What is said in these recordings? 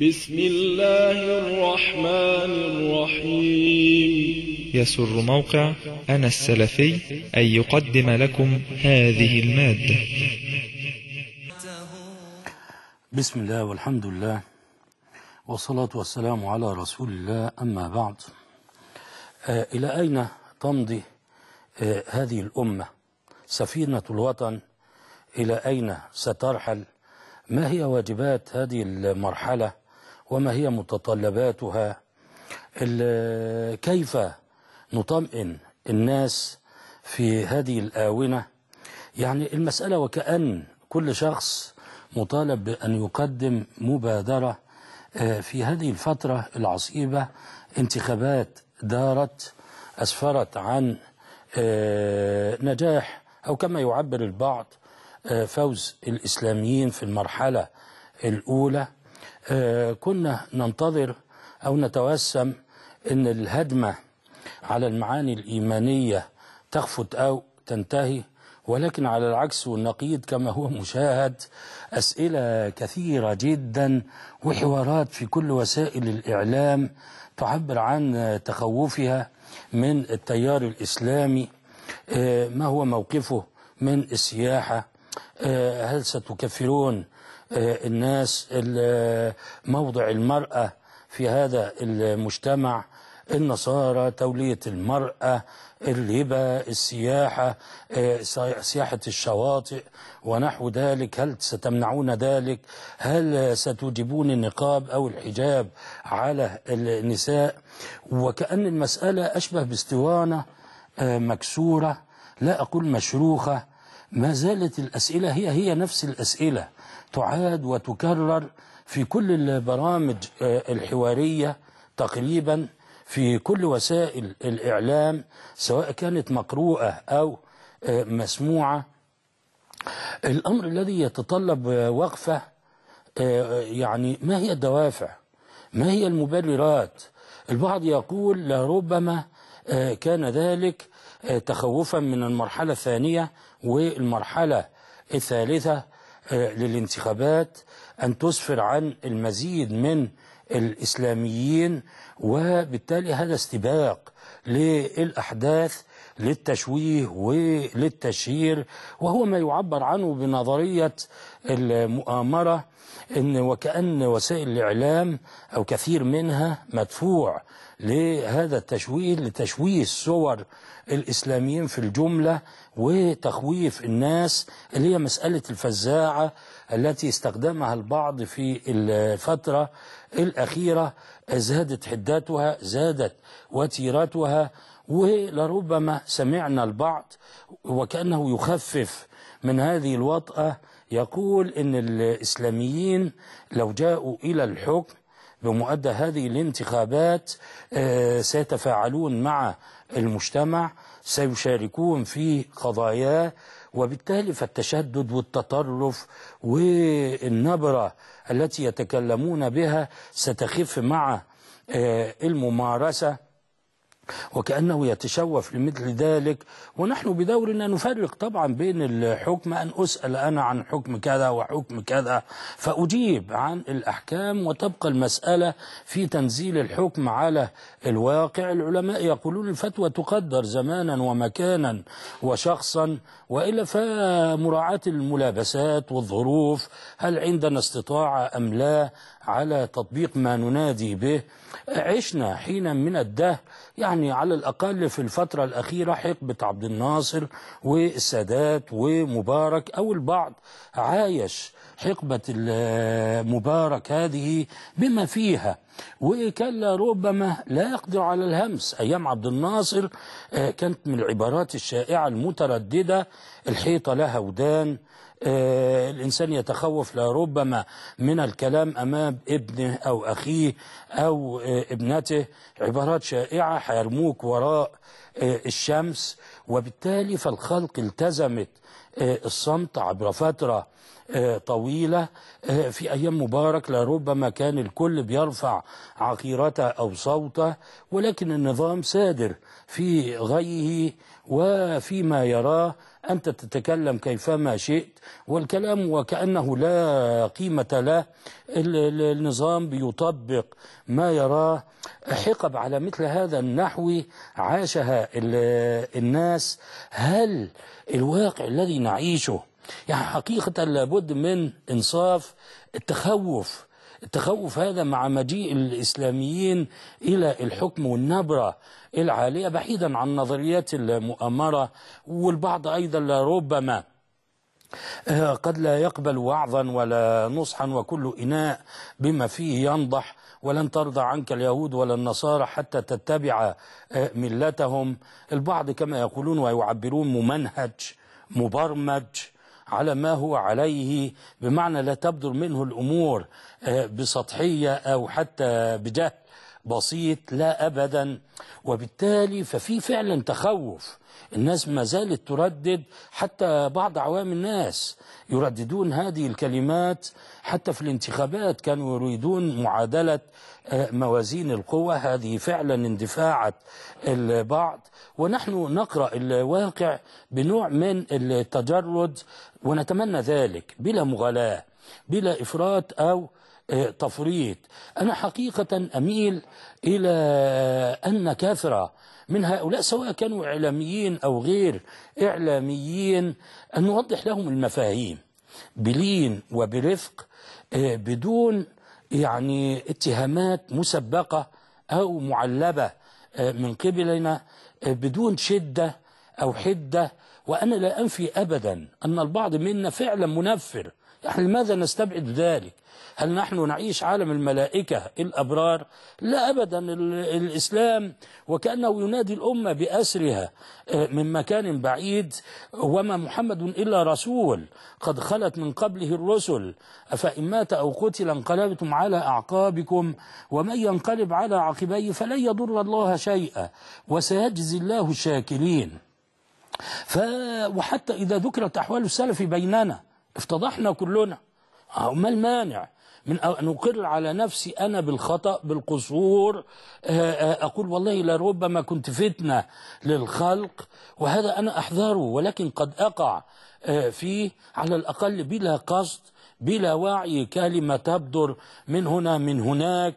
بسم الله الرحمن الرحيم يسر موقع أنا السلفي أن يقدم لكم هذه المادة بسم الله والحمد لله والصلاة والسلام على رسول الله أما بعد آه إلى أين تمضي آه هذه الأمة سفينة الوطن إلى أين سترحل ما هي واجبات هذه المرحلة وما هي متطلباتها كيف نطمئن الناس في هذه الآونة يعني المسألة وكأن كل شخص مطالب بأن يقدم مبادرة آه، في هذه الفترة العصيبة انتخابات دارت أسفرت عن آه، نجاح أو كما يعبر البعض آه، فوز الإسلاميين في المرحلة الأولى آه، كنا ننتظر أو نتوسم أن الهدمة على المعاني الإيمانية تخفت أو تنتهي ولكن على العكس والنقيض كما هو مشاهد أسئلة كثيرة جدا وحوارات في كل وسائل الإعلام تعبر عن تخوفها من التيار الإسلامي آه، ما هو موقفه من السياحة آه، هل ستكفرون آه، الناس آه، موضع المرأة في هذا المجتمع النصارى تولية المرأة الهبة السياحة آه، سياحة الشواطئ ونحو ذلك هل ستمنعون ذلك هل ستوجبون النقاب أو الحجاب على النساء وكأن المسألة أشبه باسطوانة مكسورة لا أقول مشروخة ما زالت الأسئلة هي هي نفس الأسئلة تعاد وتكرر في كل البرامج آه، الحوارية تقريبا في كل وسائل الإعلام سواء كانت مقروءة أو آه، مسموعة الأمر الذي يتطلب آه، وقفة يعني ما هي الدوافع ما هي المبررات البعض يقول لربما كان ذلك آه، تخوفا من المرحلة الثانية والمرحلة الثالثة آه، للانتخابات أن تسفر عن المزيد من الإسلاميين وبالتالي هذا استباق للأحداث للتشويه وللتشهير وهو ما يعبر عنه بنظرية المؤامرة ان وكأن وسائل الإعلام أو كثير منها مدفوع لهذا التشويه لتشويه صور الإسلاميين في الجملة وتخويف الناس اللي هي مسألة الفزاعة التي استخدمها البعض في الفترة الأخيرة زادت حدتها زادت وتيرتها ولربما سمعنا البعض وكأنه يخفف من هذه الوطأة يقول ان الاسلاميين لو جاءوا الى الحكم بمؤدى هذه الانتخابات آه، سيتفاعلون مع المجتمع سيشاركون في قضاياه وبالتالي فالتشدد والتطرف والنبرة التي يتكلمون بها ستخف مع آه، الممارسة وكأنه يتشوف لمثل ذلك ونحن بدورنا نفرق طبعا بين الحكم أن أسأل أنا عن حكم كذا وحكم كذا فأجيب عن الأحكام وتبقى المسألة في تنزيل الحكم على الواقع العلماء يقولون الفتوى تقدر زمانا ومكانا وشخصا وإلا فمراعاة الملابسات والظروف هل عندنا استطاعة أم لا على تطبيق ما ننادي به عشنا حينا من الدهر يعني يعني على الأقل في الفترة الأخيرة حقبة عبد الناصر والسادات ومبارك أو البعض عايش حقبة مبارك هذه بما فيها وكلا ربما لا يقدر على الهمس أيام عبد الناصر آه، كانت من العبارات الشائعة المترددة الحيطة لها ودان آه، الإنسان يتخوف لربما من الكلام أمام ابنه أو أخيه أو آه، ابنته عبارات شائعة حيرموك وراء آه، الشمس وبالتالي فالخلق التزمت الصمت عبر فترة طويلة في أيام مبارك لربما كان الكل بيرفع عقيرته أو صوته ولكن النظام سادر في غيه وفيما يراه أنت تتكلم كيفما شئت والكلام وكأنه لا قيمة له النظام بيطبق ما يراه حقب على مثل هذا النحو عاشها الناس هل الواقع الذي نعيشه يعني حقيقة لابد من إنصاف التخوف التخوف هذا مع مجيء الإسلاميين إلى الحكم والنبرة العالية بعيدا عن نظريات المؤامرة والبعض أيضا لربما آه، قد لا يقبل وعظا ولا نصحا وكل إناء بما فيه ينضح ولن ترضى عنك اليهود ولا النصارى حتى تتبع آه، ملتهم البعض كما يقولون ويعبرون ممنهج مبرمج على ما هو عليه بمعنى لا تبدر منه الأمور آه، بسطحية أو حتى بجهل بسيط لا أبدا وبالتالي ففي فعلا تخوف الناس ما زالت تردد حتى بعض عوام الناس يرددون هذه الكلمات حتى في الانتخابات كانوا يريدون معادلة آه، موازين القوة هذه فعلا اندفاعت البعض ونحن نقرأ الواقع بنوع من التجرد ونتمنى ذلك بلا مغالاة بلا إفراط أو تفريط أنا حقيقة أميل إلى أن كثرة من هؤلاء سواء كانوا إعلاميين أو غير إعلاميين أن نوضح لهم المفاهيم بلين وبرفق آه، بدون يعني اتهامات مسبقة أو معلبة آه، من قبلنا آه، بدون شدة أو حدة وأنا لا أنفي أبدا أن البعض منا فعلا منفر نحن لماذا نستبعد ذلك هل نحن نعيش عالم الملائكة الأبرار لا أبدا الإسلام وكأنه ينادي الأمة بأسرها آه، من مكان بعيد وما محمد إلا رسول قد خلت من قبله الرسل أفإن مات أو قتل انقلبتم على أعقابكم ومن ينقلب على عقبيه فلن يضر الله شيئا وسيجزي الله الشاكرين ف وحتى إذا ذكرت أحوال السلف بيننا افتضحنا كلنا آه، ما المانع من أن أقر على نفسي أنا بالخطأ بالقصور آه، آه، أقول والله لربما كنت فتنة للخلق وهذا أنا أحذره ولكن قد أقع فيه على الأقل بلا قصد بلا وعي كلمة تبدر من هنا من هناك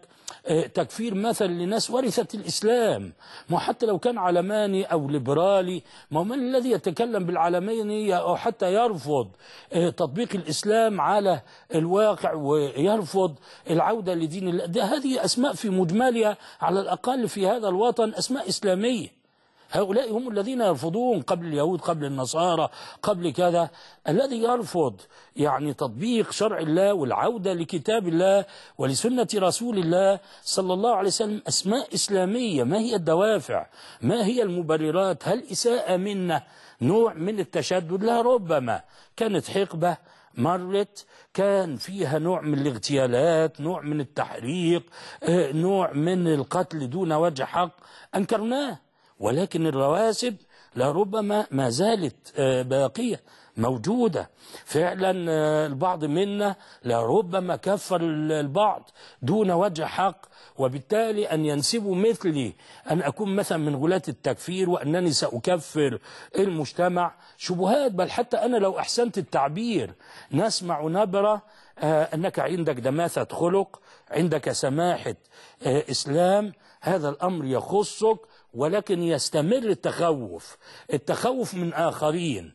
آه، تكفير مثل لناس ورثت الإسلام ما حتى لو كان علماني أو ليبرالي ما من الذي يتكلم بالعلمانية أو حتى يرفض آه، تطبيق الإسلام على الواقع ويرفض العودة لدين الله هذه أسماء في مجملها على الأقل في هذا الوطن أسماء إسلامية هؤلاء هم الذين يرفضون قبل اليهود قبل النصارى قبل كذا الذي يرفض يعني تطبيق شرع الله والعودة لكتاب الله ولسنة رسول الله صلى الله عليه وسلم أسماء إسلامية ما هي الدوافع ما هي المبررات هل إساءة منا نوع من التشدد لا ربما كانت حقبة مرت كان فيها نوع من الاغتيالات نوع من التحريق آه، نوع من القتل دون وجه حق أنكرناه ولكن الرواسب لربما ما زالت آه، باقية موجودة فعلا آه، البعض منا لربما كفر البعض دون وجه حق وبالتالي أن ينسبوا مثلي أن أكون مثلا من غلاة التكفير وأنني سأكفر المجتمع شبهات بل حتى أنا لو أحسنت التعبير نسمع نبرة آه، أنك عندك دماثة خلق عندك سماحة إسلام هذا الأمر يخصك ولكن يستمر التخوف التخوف من آخرين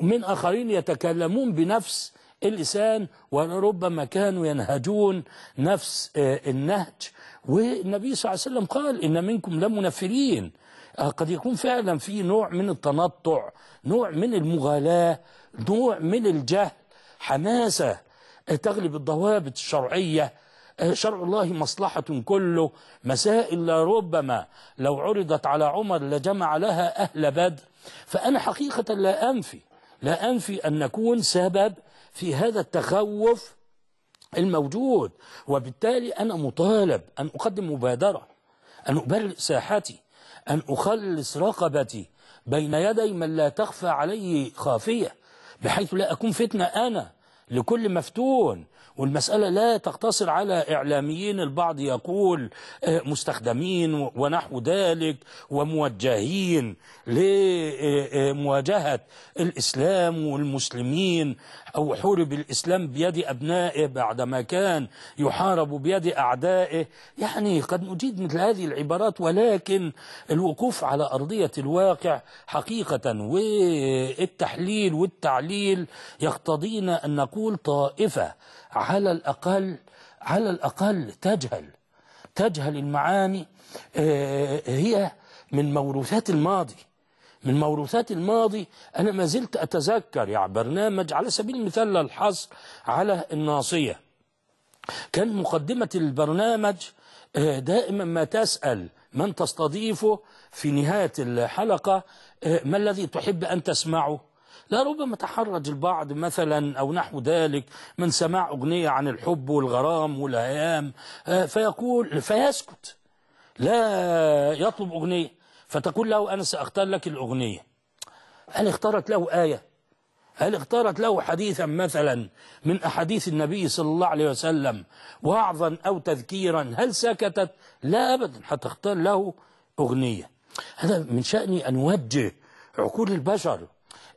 من آخرين يتكلمون بنفس اللسان وربما كانوا ينهجون نفس آه، النهج والنبي صلى الله عليه وسلم قال إن منكم لمنفرين آه، قد يكون فعلا في نوع من التنطع نوع من المغالاة نوع من الجهل حماسة تغلب الضوابط الشرعية شرع الله مصلحة كله مسائل ربما لو عرضت على عمر لجمع لها أهل بدر فأنا حقيقة لا أنفي لا أنفي أن نكون سبب في هذا التخوف الموجود وبالتالي أنا مطالب أن أقدم مبادرة أن أبرئ ساحتي أن أخلص رقبتي بين يدي من لا تخفى عليه خافية بحيث لا أكون فتنة أنا لكل مفتون والمسألة لا تقتصر على إعلاميين البعض يقول آه، مستخدمين ونحو ذلك وموجهين لمواجهة آه، آه، الإسلام والمسلمين أو حورب الإسلام بيد أبنائه بعدما كان يحارب بيد أعدائه يعني قد نجيد مثل هذه العبارات ولكن الوقوف على أرضية الواقع حقيقة والتحليل والتعليل يقتضينا أن نقول طائفة على الأقل على الأقل تجهل تجهل المعاني آه، هي من موروثات الماضي من موروثات الماضي أنا ما زلت أتذكر يعني برنامج على سبيل المثال للحصر على الناصية كان مقدمة البرنامج آه، دائما ما تسأل من تستضيفه في نهاية الحلقة آه، ما الذي تحب أن تسمعه لربما تحرج البعض مثلا أو نحو ذلك من سماع أغنية عن الحب والغرام والهيام آه، فيقول فيسكت لا يطلب أغنية فتقول له أنا سأختار لك الأغنية هل اختارت له آية هل اختارت له حديثا مثلا من أحاديث النبي صلى الله عليه وسلم وعظا أو تذكيرا هل سكتت لا أبدا هتختار له أغنية هذا من شأني أن أوجه عقول البشر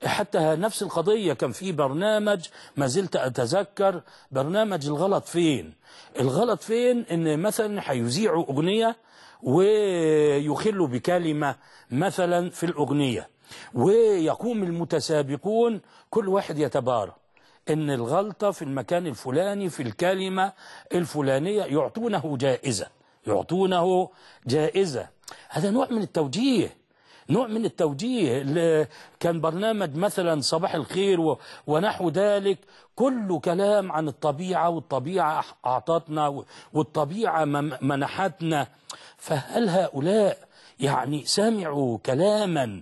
حتى نفس القضية كان في برنامج ما زلت أتذكر برنامج الغلط فين الغلط فين ان مثلا هيذيعوا أغنية ويخل بكلمة مثلا في الأغنية ويقوم المتسابقون كل واحد يتبارى ان الغلطة في المكان الفلاني في الكلمة الفلانية يعطونه جائزة يعطونه جائزة هذا نوع من التوجيه نوع من التوجيه كان برنامج مثلا صباح الخير ونحو ذلك كله كلام عن الطبيعة والطبيعة أعطتنا والطبيعة منحتنا فهل هؤلاء يعني سمعوا كلاما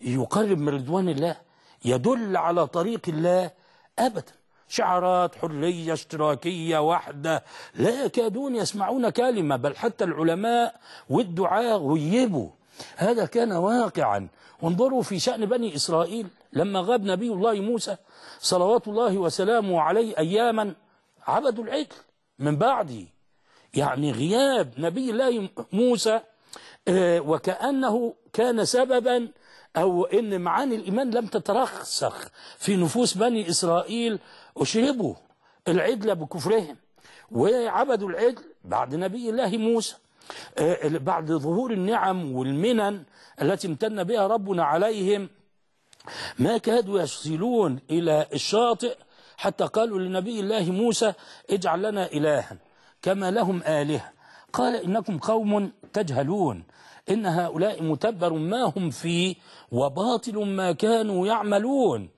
يقرب من رضوان الله يدل على طريق الله أبدا شعارات حرية اشتراكية واحدة لا يكادون يسمعون كلمة بل حتى العلماء والدعاء غيبوا هذا كان واقعا وانظروا في شأن بني إسرائيل لما غاب نبي الله موسى صلوات الله وسلامه عليه أياما عبدوا العجل من بعده يعني غياب نبي الله موسى آه، وكأنه كان سببا أو إن معاني الإيمان لم تترسخ في نفوس بني إسرائيل أشربوا العدل بكفرهم وعبدوا العدل بعد نبي الله موسى آه، بعد ظهور النعم والمنن التي امتن بها ربنا عليهم ما كادوا يصلون إلى الشاطئ حتى قالوا لنبي الله موسى اجعل لنا إلها كما لهم آلهة قال إنكم قوم تجهلون إن هؤلاء متبر ما هم فيه وباطل ما كانوا يعملون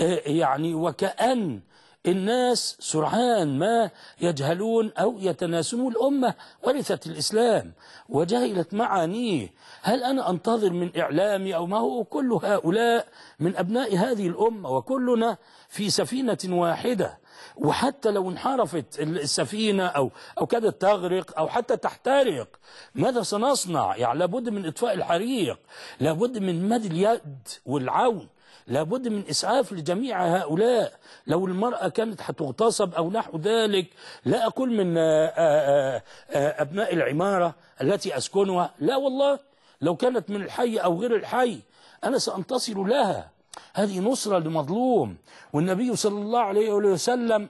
آه، يعني وكأن الناس سرعان ما يجهلون أو يتناسون الأمة ورثت الإسلام وجهلت معانيه هل أنا أنتظر من إعلامي أو ما هو كل هؤلاء من أبناء هذه الأمة وكلنا في سفينة واحدة وحتى لو انحرفت السفينة أو أو كادت تغرق أو حتى تحترق ماذا سنصنع؟ يعني لابد من إطفاء الحريق لابد من مد اليد والعون لابد من إسعاف لجميع هؤلاء لو المرأة كانت هتغتصب أو نحو ذلك لا أقول من آه، آه، آه، أبناء العمارة التي أسكنها لا والله لو كانت من الحي أو غير الحي أنا سأنتصر لها هذه نصرة لمظلوم والنبي صلى الله عليه وسلم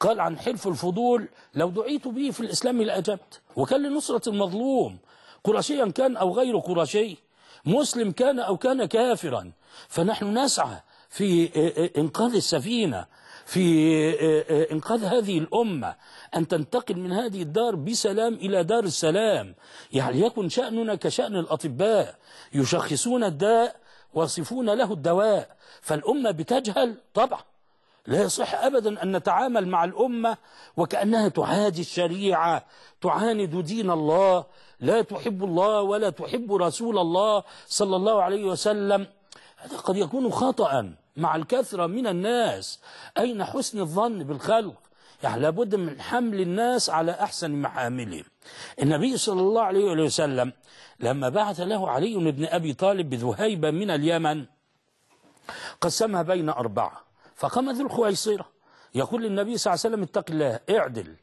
قال عن حلف الفضول لو دعيت به في الإسلام لأجبت وكان لنصرة المظلوم قرشيا كان أو غير قرشي مسلم كان أو كان كافرا فنحن نسعى في آه، آه، إنقاذ السفينة في آه، إنقاذ هذه الأمة أن تنتقل من هذه الدار بسلام إلى دار السلام يعني يكن شأننا كشأن الأطباء يشخصون الداء ويصفون له الدواء فالأمة بتجهل طبعا لا يصح أبدا أن نتعامل مع الأمة وكأنها تعادي الشريعة تعاند دين الله لا تحب الله ولا تحب رسول الله صلى الله عليه وسلم هذا قد يكون خطأ مع الكثرة من الناس أين حسن الظن بالخلق يعني لابد من حمل الناس على أحسن محاملهم النبي صلى الله عليه وسلم لما بعث له علي بن أبي طالب بذهيبة من اليمن قسمها بين أربعة فقام ذو الخويصرة يقول للنبي صلى الله عليه وسلم اتق الله اعدل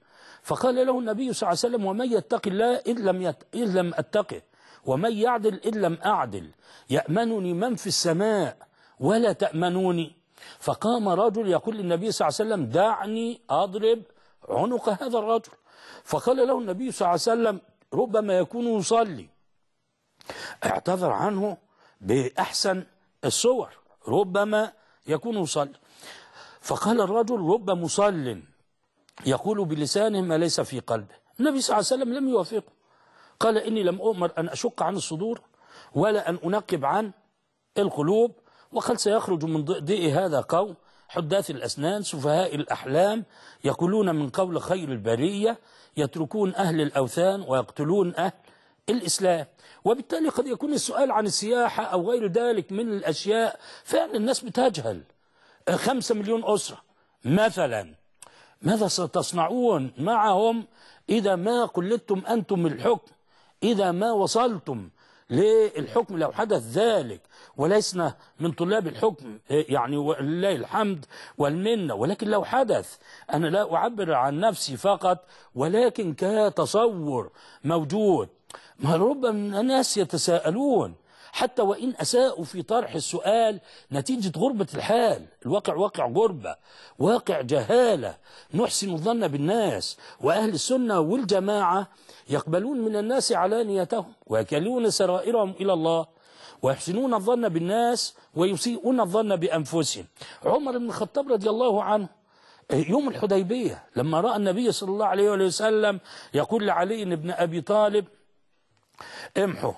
فقال له النبي صلى الله عليه وسلم ومن يتق الله إن لم, يت... إن لم أتقه ومن يعدل إن لم أعدل يأمنني من في السماء ولا تأمنوني فقام رجل يقول للنبي صلى الله عليه وسلم دعني أضرب عنق هذا الرجل فقال له النبي صلى الله عليه وسلم ربما يكون يصلي اعتذر عنه بأحسن الصور ربما يكون يصلي فقال الرجل رب مصل يقول بلسانه ما ليس في قلبه النبي صلى الله عليه وسلم لم يوافقه قال إني لم أؤمر أن أشق عن الصدور ولا أن أنقب عن القلوب وقال سيخرج من ضئ هذا قوم حداث الأسنان سفهاء الأحلام يقولون من قول خير البرية يتركون أهل الأوثان ويقتلون أهل الإسلام وبالتالي قد يكون السؤال عن السياحة أو غير ذلك من الأشياء فعلا الناس بتجهل خمسة مليون أسرة مثلا ماذا ستصنعون معهم إذا ما قلتم أنتم الحكم إذا ما وصلتم للحكم لو حدث ذلك ولسنا من طلاب الحكم يعني ولله الحمد والمنة ولكن لو حدث أنا لا أعبر عن نفسي فقط ولكن كتصور موجود ما ربما الناس يتساءلون حتى وإن أساءوا في طرح السؤال نتيجة غربة الحال الواقع واقع غربة واقع جهالة نحسن الظن بالناس وأهل السنة والجماعة يقبلون من الناس علانيتهم ويكلون سرائرهم إلى الله ويحسنون الظن بالناس ويسيئون الظن بأنفسهم عمر بن الخطاب رضي الله عنه يوم الحديبية لما رأى النبي صلى الله عليه وسلم يقول لعلي بن أبي طالب امحو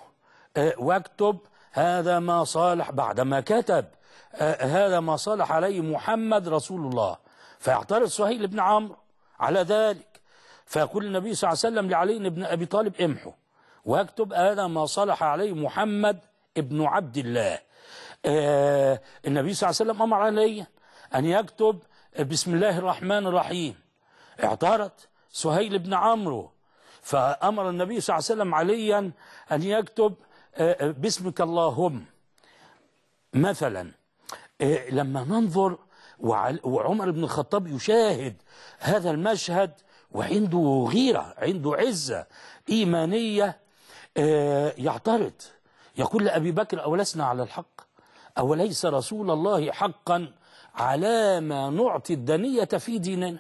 أه، واكتب هذا ما صالح بعدما كتب أه، هذا ما صالح عليه محمد رسول الله فيعترض سهيل بن عمرو على ذلك فيقول النبي صلى الله عليه وسلم لعلي بن أبي طالب امحو واكتب هذا ما صالح عليه محمد ابن عبد الله أه، النبي صلى الله عليه وسلم أمر علي أن يكتب بسم الله الرحمن الرحيم اعترض سهيل بن عمرو فأمر النبي صلى الله عليه وسلم عليا أن يكتب أه، أه، باسمك اللهم مثلا أه، لما ننظر وعمر بن الخطاب يشاهد هذا المشهد وعنده غيرة عنده عزة إيمانية يعترض يقول لأبي بكر أولسنا على الحق أوليس رسول الله حقا على ما نعطي الدنية في ديننا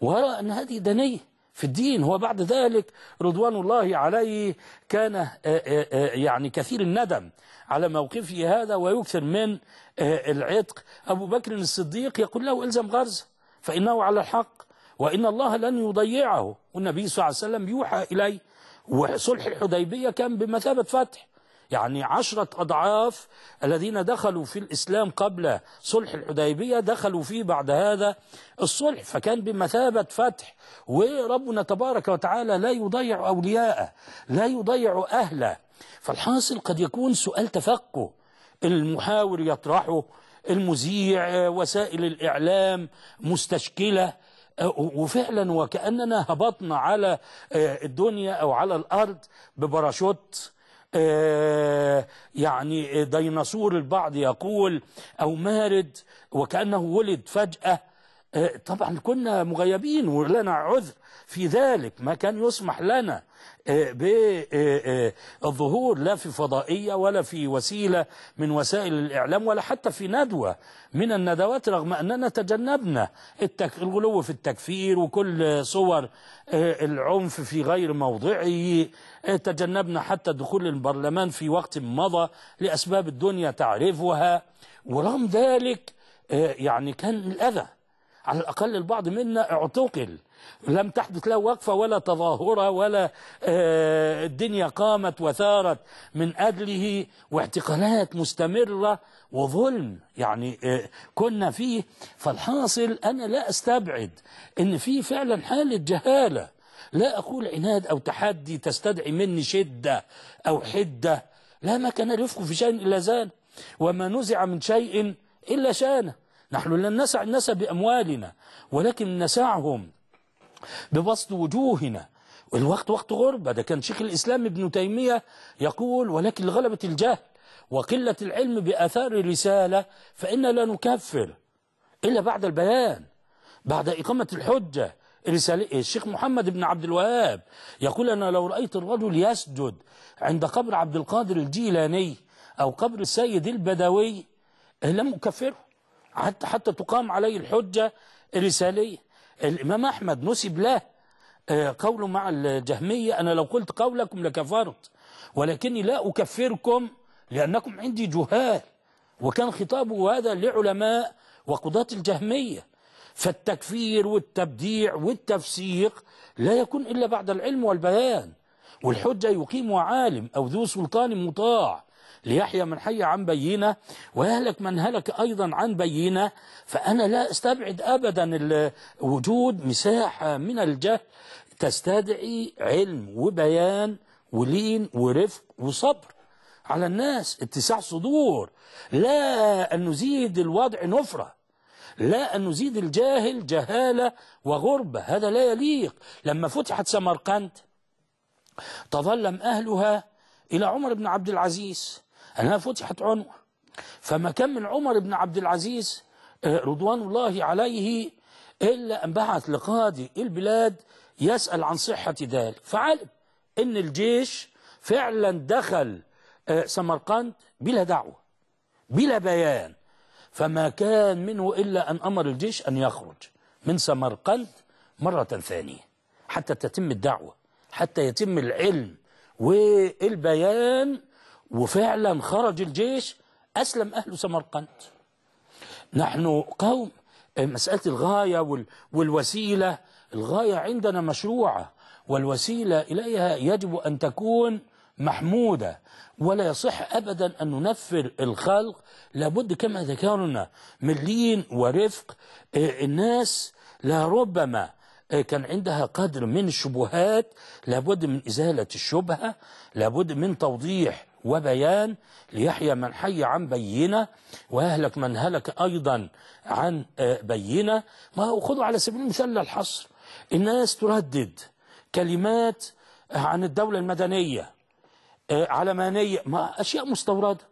ويرى أن هذه دنية في الدين هو بعد ذلك رضوان الله عليه كان آه، آه، آه، يعني كثير الندم على موقفه هذا ويكثر من العتق أبو بكر الصديق يقول له إلزم غرزه فإنه على الحق وإن الله لن يضيعه والنبي صلى الله عليه وسلم يوحى إليه وصلح الحديبية كان بمثابة فتح يعني عشرة أضعاف الذين دخلوا في الإسلام قبل صلح الحديبية دخلوا فيه بعد هذا الصلح فكان بمثابة فتح وربنا تبارك وتعالى لا يضيع أولياءه لا يضيع أهله فالحاصل قد يكون سؤال تفقه المحاور يطرحه المذيع وسائل الإعلام مستشكلة وفعلا وكأننا هبطنا على الدنيا أو على الأرض بباراشوت آه، يعني ديناصور البعض يقول أو مارد وكأنه ولد فجأة آه، طبعا كنا مغيبين ولنا عذر في ذلك ما كان يسمح لنا آه، بالظهور لا في فضائية ولا في وسيلة من وسائل الإعلام ولا حتى في ندوة من الندوات رغم أننا تجنبنا الغلو في التكفير وكل صور العنف في غير موضعه تجنبنا حتى دخول البرلمان في وقت مضى لأسباب الدنيا تعرفها ورغم ذلك آه، يعني كان الأذى على الأقل البعض منا اعتقل لم تحدث له وقفة ولا تظاهرة ولا آه، الدنيا قامت وثارت من أجله واعتقالات مستمرة وظلم يعني آه، كنا فيه فالحاصل أنا لا أستبعد أن في فعلا حالة جهالة لا أقول عناد أو تحدي تستدعي مني شدة أو حدة لا ما كان الرفق في شيء إلا زان وما نزع من شيء إلا شانه نحن لن نسع الناس بأموالنا ولكن نسعهم ببسط وجوهنا الوقت وقت غربة ده كان شيخ الإسلام ابن تيمية يقول ولكن لغلبة الجهل وقلة العلم بآثار الرسالة فإن لا نكفر إلا بعد البيان بعد إقامة الحجة رسالة إيه؟ الشيخ محمد بن عبد الوهاب يقول أنا لو رأيت الرجل يسجد عند قبر عبد القادر الجيلاني أو قبر السيد البدوي إيه لم أكفره حتى حتى تقام عليه الحجة الرسالية الإمام أحمد نسب له إيه قوله مع الجهمية أنا لو قلت قولكم لكفرت ولكني لا أكفركم لأنكم عندي جهال وكان خطابه هذا لعلماء وقضاة الجهمية فالتكفير والتبديع والتفسيق لا يكون إلا بعد العلم والبيان والحجة يقيمها عالم أو ذو سلطان مطاع ليحيى من حي عن بينة ويهلك من هلك أيضا عن بينة فأنا لا أستبعد أبدا وجود مساحة من الجهل تستدعي علم وبيان ولين ورفق وصبر على الناس اتساع صدور لا أن نزيد الوضع نفرة لا أن نزيد الجاهل جهالة وغربة هذا لا يليق لما فتحت سمرقند تظلم أهلها إلى عمر بن عبد العزيز أنها فتحت عنوة فما كان من عمر بن عبد العزيز آه، رضوان الله عليه إلا أن بعث لقاضي البلاد يسأل عن صحة ذلك فعلم أن الجيش فعلا دخل آه، سمرقند بلا دعوة بلا بيان فما كان منه إلا أن أمر الجيش أن يخرج من سمرقند مرة ثانية حتى تتم الدعوة حتى يتم العلم والبيان وفعلا خرج الجيش أسلم أهل سمرقند نحن قوم مسألة الغاية والوسيلة الغاية عندنا مشروعة والوسيلة إليها يجب أن تكون محمودة ولا يصح أبدا أن ننفر الخلق لابد كما ذكرنا من لين ورفق إيه، الناس لربما إيه، كان عندها قدر من الشبهات لابد من إزالة الشبهة لابد من توضيح وبيان ليحيى من حي عن بينة ويهلك من هلك أيضا عن إيه، بينة ما خذوا على سبيل المثال الحصر الناس تردد كلمات عن الدولة المدنية آه، علمانية ما أشياء مستوردة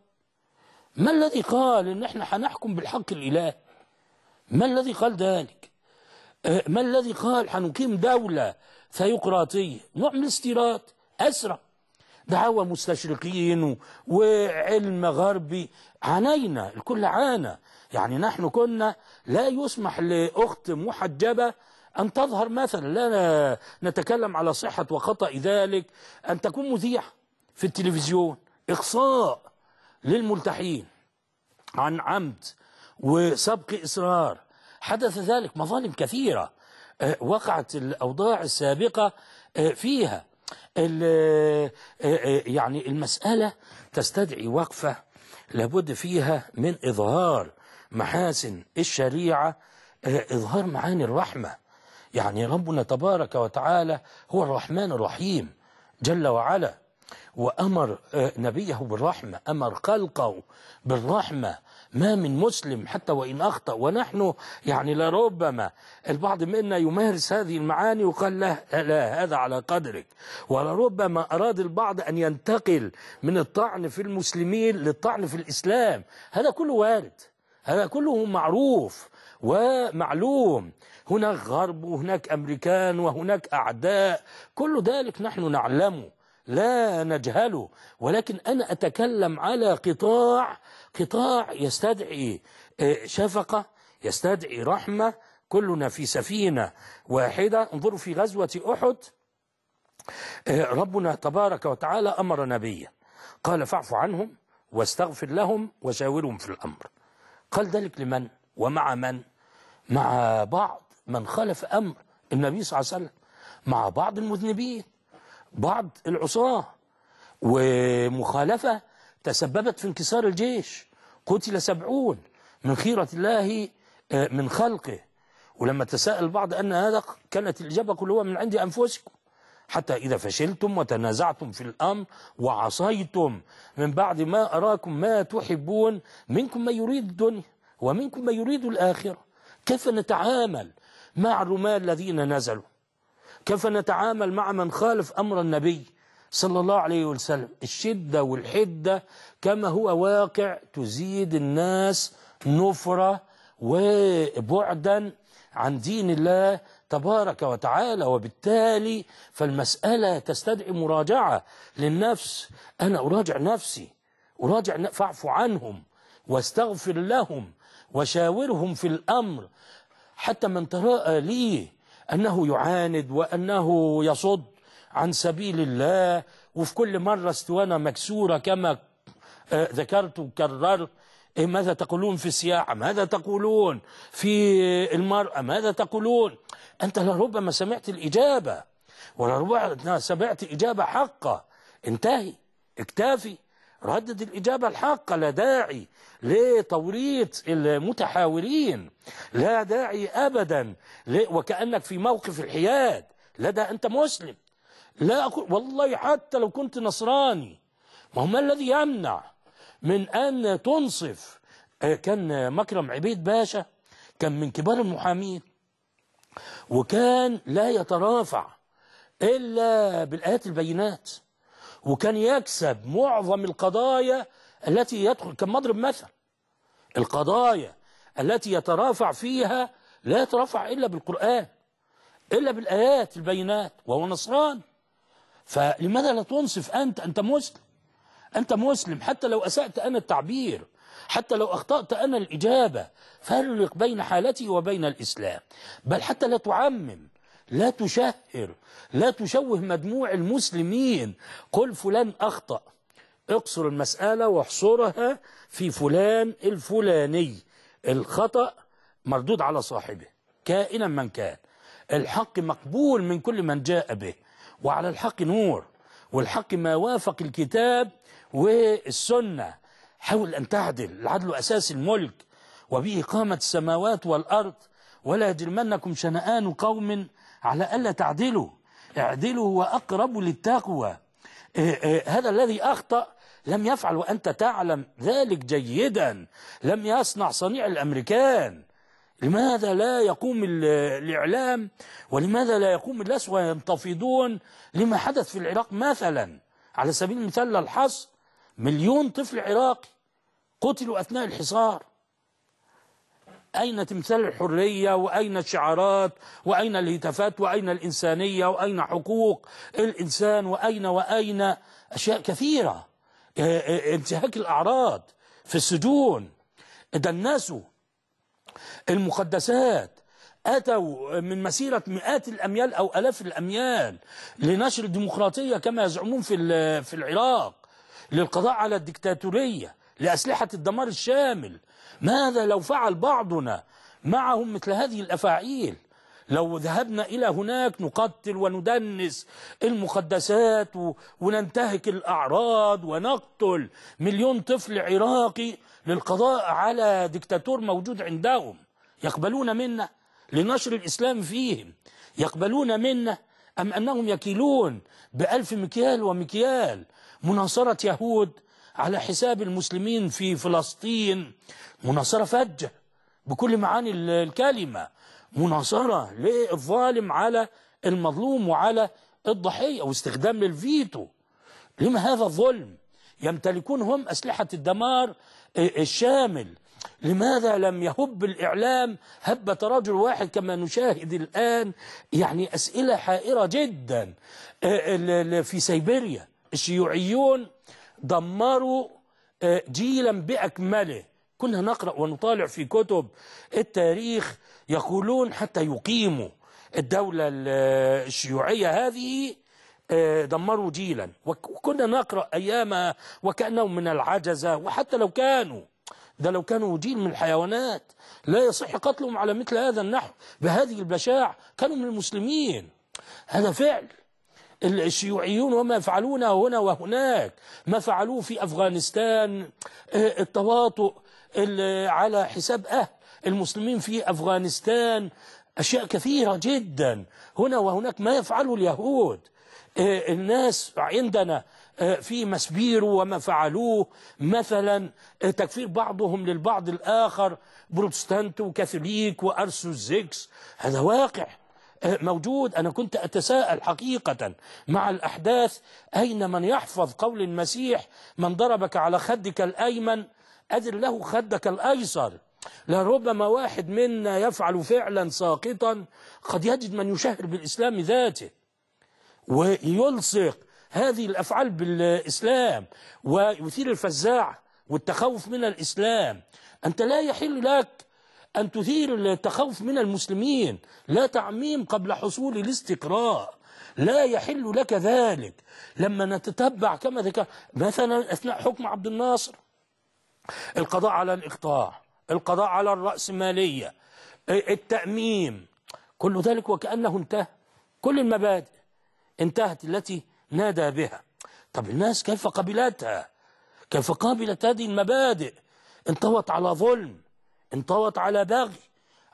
ما الذي قال إن إحنا حنحكم بالحق الإلهي ما الذي قال ذلك آه، ما الذي قال حنقيم دولة ثيوقراطية نوع من الاستيراد أسرع دعاوى مستشرقين وعلم غربي عانينا الكل عانى يعني نحن كنا لا يسمح لأخت محجبة أن تظهر مثلا لا نتكلم على صحة وخطأ ذلك أن تكون مذيعة في التلفزيون إقصاء للملتحين عن عمد وسبق إصرار حدث ذلك مظالم كثيرة آه، وقعت الأوضاع السابقة آه، فيها آه، يعني المسألة تستدعي وقفة لابد فيها من إظهار محاسن الشريعة إظهار معاني الرحمة يعني ربنا تبارك وتعالى هو الرحمن الرحيم جل وعلا وأمر آه، نبيه بالرحمة أمر خلقه بالرحمة ما من مسلم حتى وإن أخطأ ونحن يعني لربما البعض منا يمارس هذه المعاني وقال لا, لا هذا على قدرك ولربما أراد البعض أن ينتقل من الطعن في المسلمين للطعن في الإسلام هذا كله وارد هذا كله معروف ومعلوم هناك غرب وهناك أمريكان وهناك أعداء كل ذلك نحن نعلمه لا نجهله ولكن أنا أتكلم على قطاع قطاع يستدعي آه، شفقة يستدعي رحمة كلنا في سفينة واحدة انظروا في غزوة أحد آه، ربنا تبارك وتعالى أمر نبيا قال فاعف عنهم واستغفر لهم وشاورهم في الأمر قال ذلك لمن ومع من مع بعض من خلف أمر النبي صلى الله عليه وسلم مع بعض المذنبين بعض العصاة ومخالفة تسببت في انكسار الجيش قتل سبعون من خيرة الله آه، من خلقه ولما تساءل بعض أن هذا كانت الإجابة كلها من عند أنفسكم حتى إذا فشلتم وتنازعتم في الأمر وعصيتم من بعد ما أراكم ما تحبون منكم ما يريد الدنيا ومنكم ما يريد الآخرة كيف نتعامل مع الرماة الذين نزلوا كيف نتعامل مع من خالف أمر النبي صلى الله عليه وسلم الشدة والحدة كما هو واقع تزيد الناس نفرة وبعدا عن دين الله تبارك وتعالى وبالتالي فالمسألة تستدعي مراجعة للنفس أنا أراجع نفسي أراجع فاعف عنهم واستغفر لهم وشاورهم في الأمر حتى من تراءى ليه أنه يعاند وأنه يصد عن سبيل الله وفي كل مرة استوانة مكسورة كما آه، ذكرت وكررت إيه، ماذا تقولون في السياحة ماذا تقولون في المرأة ماذا تقولون أنت لربما سمعت الإجابة ولربما سمعت إجابة حقة انتهي اكتفي ردد الإجابة الحقة لا داعي لتوريط المتحاورين لا داعي أبدا وكأنك في موقف الحياد لدى أنت مسلم لا أقول والله حتى لو كنت نصراني ما هو ما الذي يمنع من أن تنصف آه، كان مكرم عبيد باشا كان من كبار المحامين وكان لا يترافع إلا بالآيات البينات وكان يكسب معظم القضايا التي يدخل كان مضرب مثل القضايا التي يترافع فيها لا يترافع إلا بالقرآن إلا بالآيات البينات وهو نصران فلماذا لا تنصف أنت أنت مسلم أنت مسلم حتى لو أسأت أنا التعبير حتى لو أخطأت أنا الإجابة فارق بين حالتي وبين الإسلام بل حتى لا تعمم لا تشهر لا تشوه مجموع المسلمين قل فلان أخطأ اقصر المسألة واحصرها في فلان الفلاني الخطأ مردود على صاحبه كائنا من كان الحق مقبول من كل من جاء به وعلى الحق نور والحق ما وافق الكتاب والسنة حاول أن تعدل العدل أساس الملك وبه قامت السماوات والأرض ولا يجرمنكم شنآن قوم على ألا تعدلوا اعدلوا هو أقرب للتقوى إيه، إيه، هذا الذي أخطأ لم يفعل وأنت تعلم ذلك جيدا لم يصنع صنيع الأمريكان لماذا لا يقوم الإعلام ولماذا لا يقوم الناس وينتفضون لما حدث في العراق مثلا على سبيل المثال الحص مليون طفل عراقي قتلوا أثناء الحصار أين تمثال الحرية وأين الشعارات وأين الهتافات وأين الإنسانية وأين حقوق الإنسان وأين وأين أشياء كثيرة آه، آه، انتهاك الأعراض في السجون دنسوا المقدسات أتوا من مسيرة مئات الأميال أو ألاف الأميال لنشر الديمقراطية كما يزعمون في في العراق للقضاء على الدكتاتورية لأسلحة الدمار الشامل ماذا لو فعل بعضنا معهم مثل هذه الأفاعيل لو ذهبنا إلى هناك نقتل وندنس المقدسات وننتهك الأعراض ونقتل مليون طفل عراقي للقضاء على دكتاتور موجود عندهم يقبلون منا لنشر الإسلام فيهم يقبلون منا أم أنهم يكيلون بألف مكيال ومكيال مناصرة يهود على حساب المسلمين في فلسطين مناصرة فجة بكل معاني الكلمة مناصرة للظالم على المظلوم وعلى الضحية واستخدام الفيتو لما هذا الظلم يمتلكون هم أسلحة الدمار الشامل لماذا لم يهب الإعلام هبة رجل واحد كما نشاهد الآن يعني أسئلة حائرة جدا في سيبيريا الشيوعيون دمروا آه، جيلا بأكمله كنا نقرأ ونطالع في كتب التاريخ يقولون حتى يقيموا الدولة الشيوعية هذه آه، دمروا جيلا وكنا نقرأ أيامها وكأنهم من العجزة وحتى لو كانوا ده لو كانوا جيل من الحيوانات لا يصح قتلهم على مثل هذا النحو بهذه البشاعة كانوا من المسلمين هذا فعل الشيوعيون وما يفعلونه هنا وهناك ما فعلوه في أفغانستان آه، التواطؤ على حساب أهل المسلمين في أفغانستان أشياء كثيرة جدا هنا وهناك ما يفعله اليهود آه، الناس عندنا آه، في مسبيرو وما فعلوه مثلا تكفير بعضهم للبعض الآخر بروتستانت وكاثوليك وأرثوذكس هذا واقع موجود أنا كنت أتساءل حقيقة مع الأحداث أين من يحفظ قول المسيح من ضربك على خدك الأيمن أذر له خدك الأيسر لربما واحد منا يفعل فعلا ساقطا قد يجد من يشهر بالإسلام ذاته ويلصق هذه الأفعال بالإسلام ويثير الفزاعة والتخوف من الإسلام أنت لا يحل لك أن تثير التخوف من المسلمين لا تعميم قبل حصول الاستقراء لا يحل لك ذلك لما نتتبع كما ذكر مثلا أثناء حكم عبد الناصر القضاء على الإقطاع القضاء على الرأسمالية التأميم كل ذلك وكأنه انتهى كل المبادئ انتهت التي نادى بها طب الناس كيف قبلتها كيف قابلت هذه المبادئ انطوت على ظلم انطوت على بغي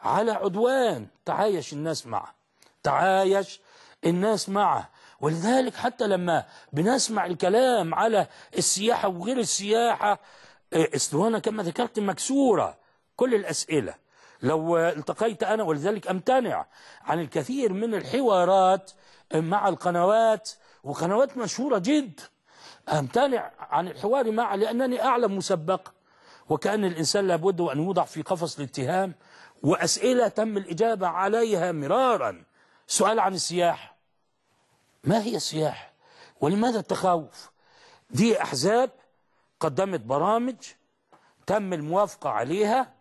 على عدوان تعايش الناس معه تعايش الناس معه ولذلك حتى لما بنسمع الكلام على السياحة وغير السياحة إيه، اسطوانة كما ذكرت مكسورة كل الأسئلة لو التقيت أنا ولذلك أمتنع عن الكثير من الحوارات مع القنوات وقنوات مشهورة جدا أمتنع عن الحوار معها لأنني أعلم مسبقا وكأن الإنسان لابد أن يوضع في قفص الاتهام وأسئلة تم الإجابة عليها مرارا سؤال عن السياحة ما هي السياحة ولماذا التخوف دي أحزاب قدمت برامج تم الموافقة عليها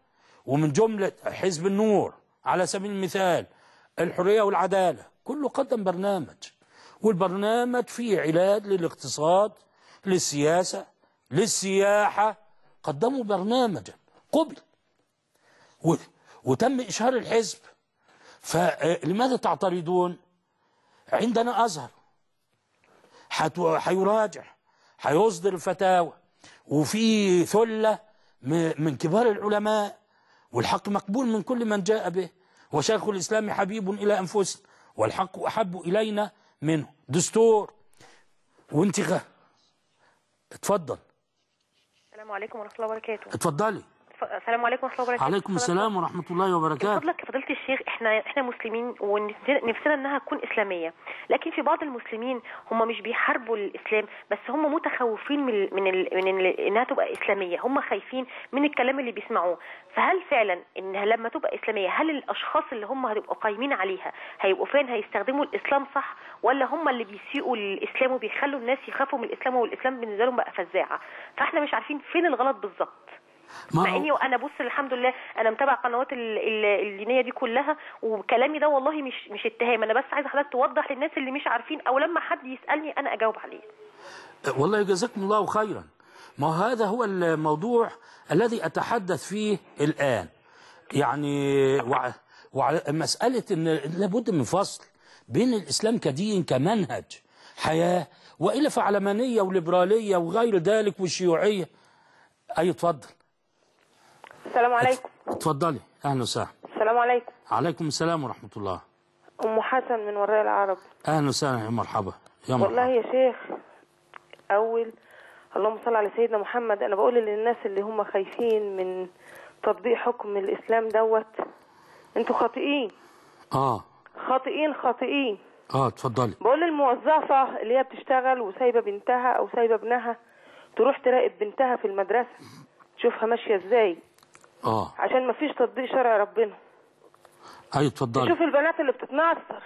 ومن جملة حزب النور على سبيل المثال الحرية والعدالة كله قدم برنامج والبرنامج فيه علاج للاقتصاد للسياسة للسياحة قدموا برنامجا قبل وتم إشهار الحزب فلماذا آه، تعترضون عندنا أزهر هيراجع هيصدر الفتاوى وفي ثلة من كبار العلماء والحق مقبول من كل من جاء به وشيخ الإسلام حبيب إلى أنفسنا والحق أحب إلينا منه دستور وانتخاب اتفضل السلام عليكم ورحمه الله وبركاته اتفضلي السلام عليكم ورحمه الله وبركاته عليكم السلام ورحمه الله وبركاته فضلك فضيله الشيخ احنا احنا مسلمين ونفسنا انها تكون اسلاميه لكن في بعض المسلمين هم مش بيحاربوا الاسلام بس هم متخوفين من من ال من ال انها تبقى اسلاميه هم خايفين من الكلام اللي بيسمعوه فهل فعلا انها لما تبقى اسلاميه هل الاشخاص اللي هم هتبقوا قايمين عليها هيبقوا فين هيستخدموا الاسلام صح ولا هم اللي بيسيئوا الاسلام وبيخلوا الناس يخافوا من الاسلام والاسلام بالنسبه لهم بقى فزاعه فاحنا مش عارفين فين الغلط بالظبط اني وانا بص الحمد لله انا متابع قنوات الدينيه دي كلها وكلامي ده والله مش مش اتهام انا بس عايزه حضرتك توضح للناس اللي مش عارفين او لما حد يسالني انا اجاوب عليه أه، والله جزاكم الله خيرا ما هذا هو الموضوع الذي اتحدث فيه الان يعني وعلى مساله ان لابد من فصل بين الاسلام كدين كمنهج حياه والا فعلمانيه وليبراليه وغير ذلك والشيوعيه اي اتفضل السلام عليكم اتفضلي اهلا وسهلا السلام عليكم عليكم السلام ورحمه الله ام حسن من وراء العرب اهلا وسهلا يا مرحبا يا مرحبا والله يا شيخ اول اللهم صل على سيدنا محمد انا بقول للناس اللي هم خايفين من تطبيق حكم الاسلام دوت انتوا خاطئين اه خاطئين خاطئين اه اتفضلي بقول للموظفه اللي هي بتشتغل وسايبه بنتها او سايبه ابنها تروح تراقب بنتها في المدرسه تشوفها ماشيه ازاي اه عشان ما فيش تطبيق شرع ربنا ايوه اتفضلي تشوف البنات اللي بتتنصر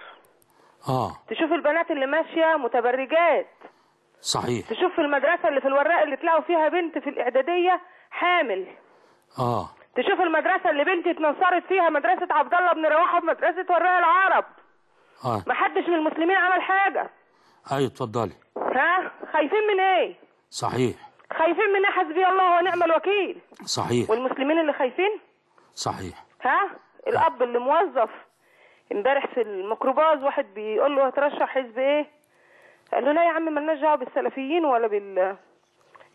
اه تشوف البنات اللي ماشيه متبرجات صحيح تشوف المدرسه اللي في الوراق اللي تلاقوا فيها بنت في الاعداديه حامل اه تشوف المدرسه اللي بنتي اتنصرت فيها مدرسه عبد الله بن رواحه ومدرسه وراء العرب اه محدش من المسلمين عمل حاجه ايوه اتفضلي ها خايفين من ايه صحيح خايفين من حسبي الله ونعم الوكيل صحيح والمسلمين اللي خايفين صحيح ها الاب اللي موظف امبارح في الميكروباص واحد بيقول له هترشح حزب ايه قال له لا يا عم مالناش دعوه بالسلفيين ولا بال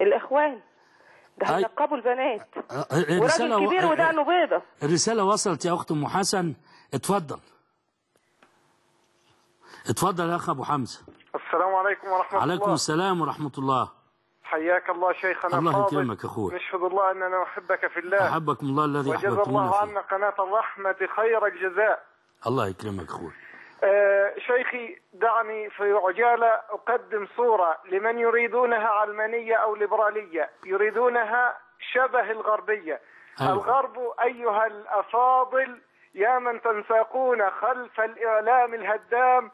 الاخوان ده هيلقبوا البنات أه، أه، الرساله كبير و... ودقنه بيضه الرساله وصلت يا اخت ام حسن اتفضل اتفضل يا اخ ابو حمزه السلام عليكم ورحمه عليكم الله عليكم السلام ورحمه الله حياك الله شيخنا الله يكرمك اخوي نشهد الله اننا نحبك في الله احبكم الله الذي احببتمونا وجزا الله عنا قناه الرحمه خير الجزاء الله يكرمك اخوي آه شيخي دعني في عجالة أقدم صورة لمن يريدونها علمانية أو ليبرالية يريدونها شبه الغربية أيوة. الغرب أيها الأفاضل يا من تنساقون خلف الإعلام الهدام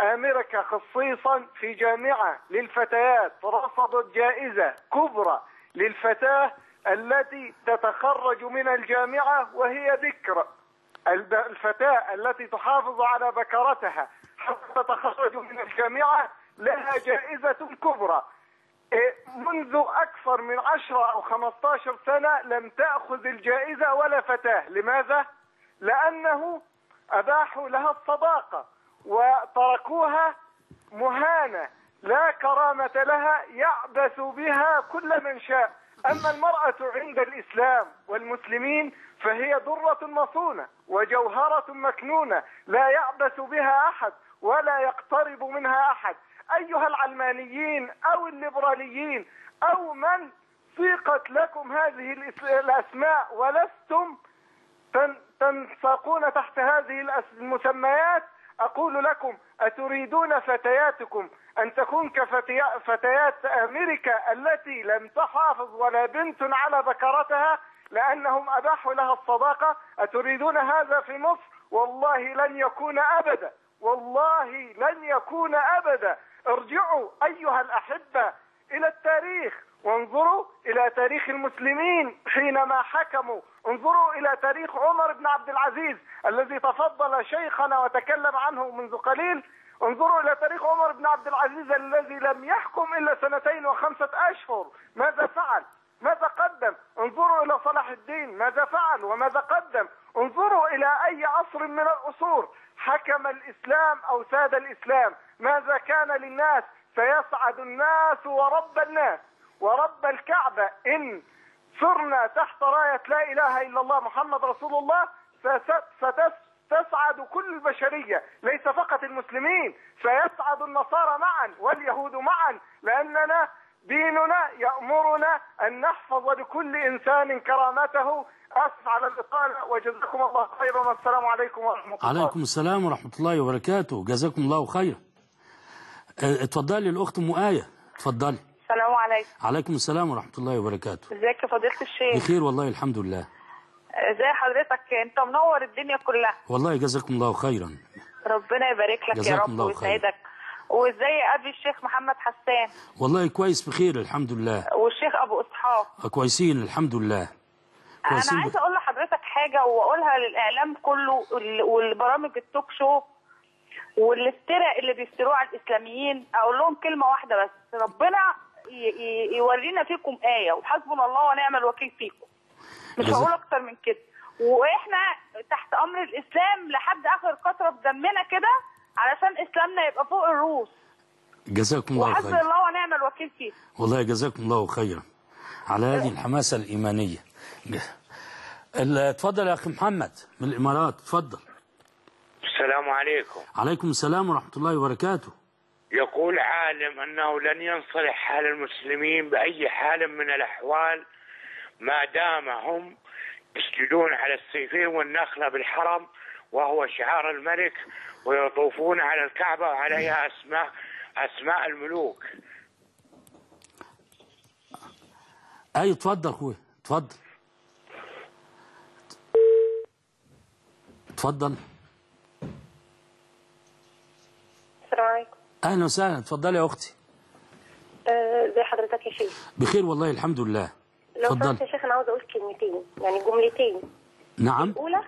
أمريكا خصيصا في جامعة للفتيات رصدت جائزة كبرى للفتاة التي تتخرج من الجامعة وهي ذكرى الفتاة التي تحافظ على بكرتها حتى تتخرج من الجامعة لها جائزة كبرى إيه، منذ أكثر من 10 أو 15 سنة لم تأخذ الجائزة ولا فتاة لماذا؟ لأنه أباحوا لها الصداقة وتركوها مهانة لا كرامة لها يعبث بها كل من شاء أما المرأة عند الإسلام والمسلمين فهي درة مصونة وجوهرة مكنونة لا يعبث بها أحد ولا يقترب منها أحد أيها العلمانيين أو الليبراليين أو من سيقت لكم هذه الأسماء ولستم تنساقون تحت هذه المسميات أقول لكم أتريدون فتياتكم أن تكون كفتيات أمريكا التي لم تحافظ ولا بنت على ذكرتها لأنهم أباحوا لها الصداقة أتريدون هذا في مصر والله لن يكون أبدا والله لن يكون أبدا ارجعوا أيها الأحبة إلى التاريخ وانظروا الى تاريخ المسلمين حينما حكموا انظروا الى تاريخ عمر بن عبد العزيز الذي تفضل شيخنا وتكلم عنه منذ قليل انظروا الى تاريخ عمر بن عبد العزيز الذي لم يحكم الا سنتين وخمسة اشهر ماذا فعل ماذا قدم انظروا الى صلاح الدين ماذا فعل وماذا قدم انظروا الى اي عصر من العصور حكم الاسلام او ساد الاسلام ماذا كان للناس فيسعد الناس ورب الناس ورب الكعبة إن صرنا تحت راية لا إله إلا الله محمد رسول الله ستسعد كل البشرية ليس فقط المسلمين سيسعد النصارى معا واليهود معا لأننا ديننا يأمرنا أن نحفظ لكل إنسان كرامته أسف على الإطالة وجزاكم الله خيرا والسلام عليكم ورحمة الله عليكم السلام ورحمة الله وبركاته جزاكم الله خيرا آه، اتفضلي الأخت مؤاية اتفضلي السلام عليكم عليكم السلام ورحمة الله وبركاته ازيك يا فضيلة الشيخ بخير والله الحمد لله ازي حضرتك انت منور الدنيا كلها والله جزاكم الله خيرا ربنا يبارك لك يا رب ويسعدك وازاي ابي الشيخ محمد حسان والله كويس بخير الحمد لله والشيخ ابو اسحاق كويسين الحمد لله كويسين انا عايزه اقول لحضرتك حاجه واقولها للاعلام كله والبرامج التوك شو والافتراء اللي بيفتروه على الاسلاميين اقول لهم كلمه واحده بس ربنا يورينا فيكم آية وحسبنا الله ونعم الوكيل فيكم مش هقول أكتر من كده وإحنا تحت أمر الإسلام لحد آخر قطرة في دمنا كده علشان إسلامنا يبقى فوق الروس جزاكم الله خير وحسبنا الله ونعم الوكيل فيكم والله جزاكم الله خيرا على هذه آه. الحماسة الإيمانية اتفضل يا أخي محمد من الإمارات اتفضل السلام عليكم عليكم السلام ورحمة الله وبركاته يقول عالم أنه لن ينصلح حال المسلمين بأي حال من الأحوال ما دام هم يسجدون على السيفين والنخلة بالحرم وهو شعار الملك ويطوفون على الكعبة وعليها أسماء أسماء الملوك أي تفضل أخوي تفضل تفضل السلام عليكم اهلا وسهلا اتفضلي يا اختي ازي آه، حضرتك يا شيخ بخير والله الحمد لله لو يا شيخ انا عاوز اقول كلمتين يعني جملتين نعم الاولى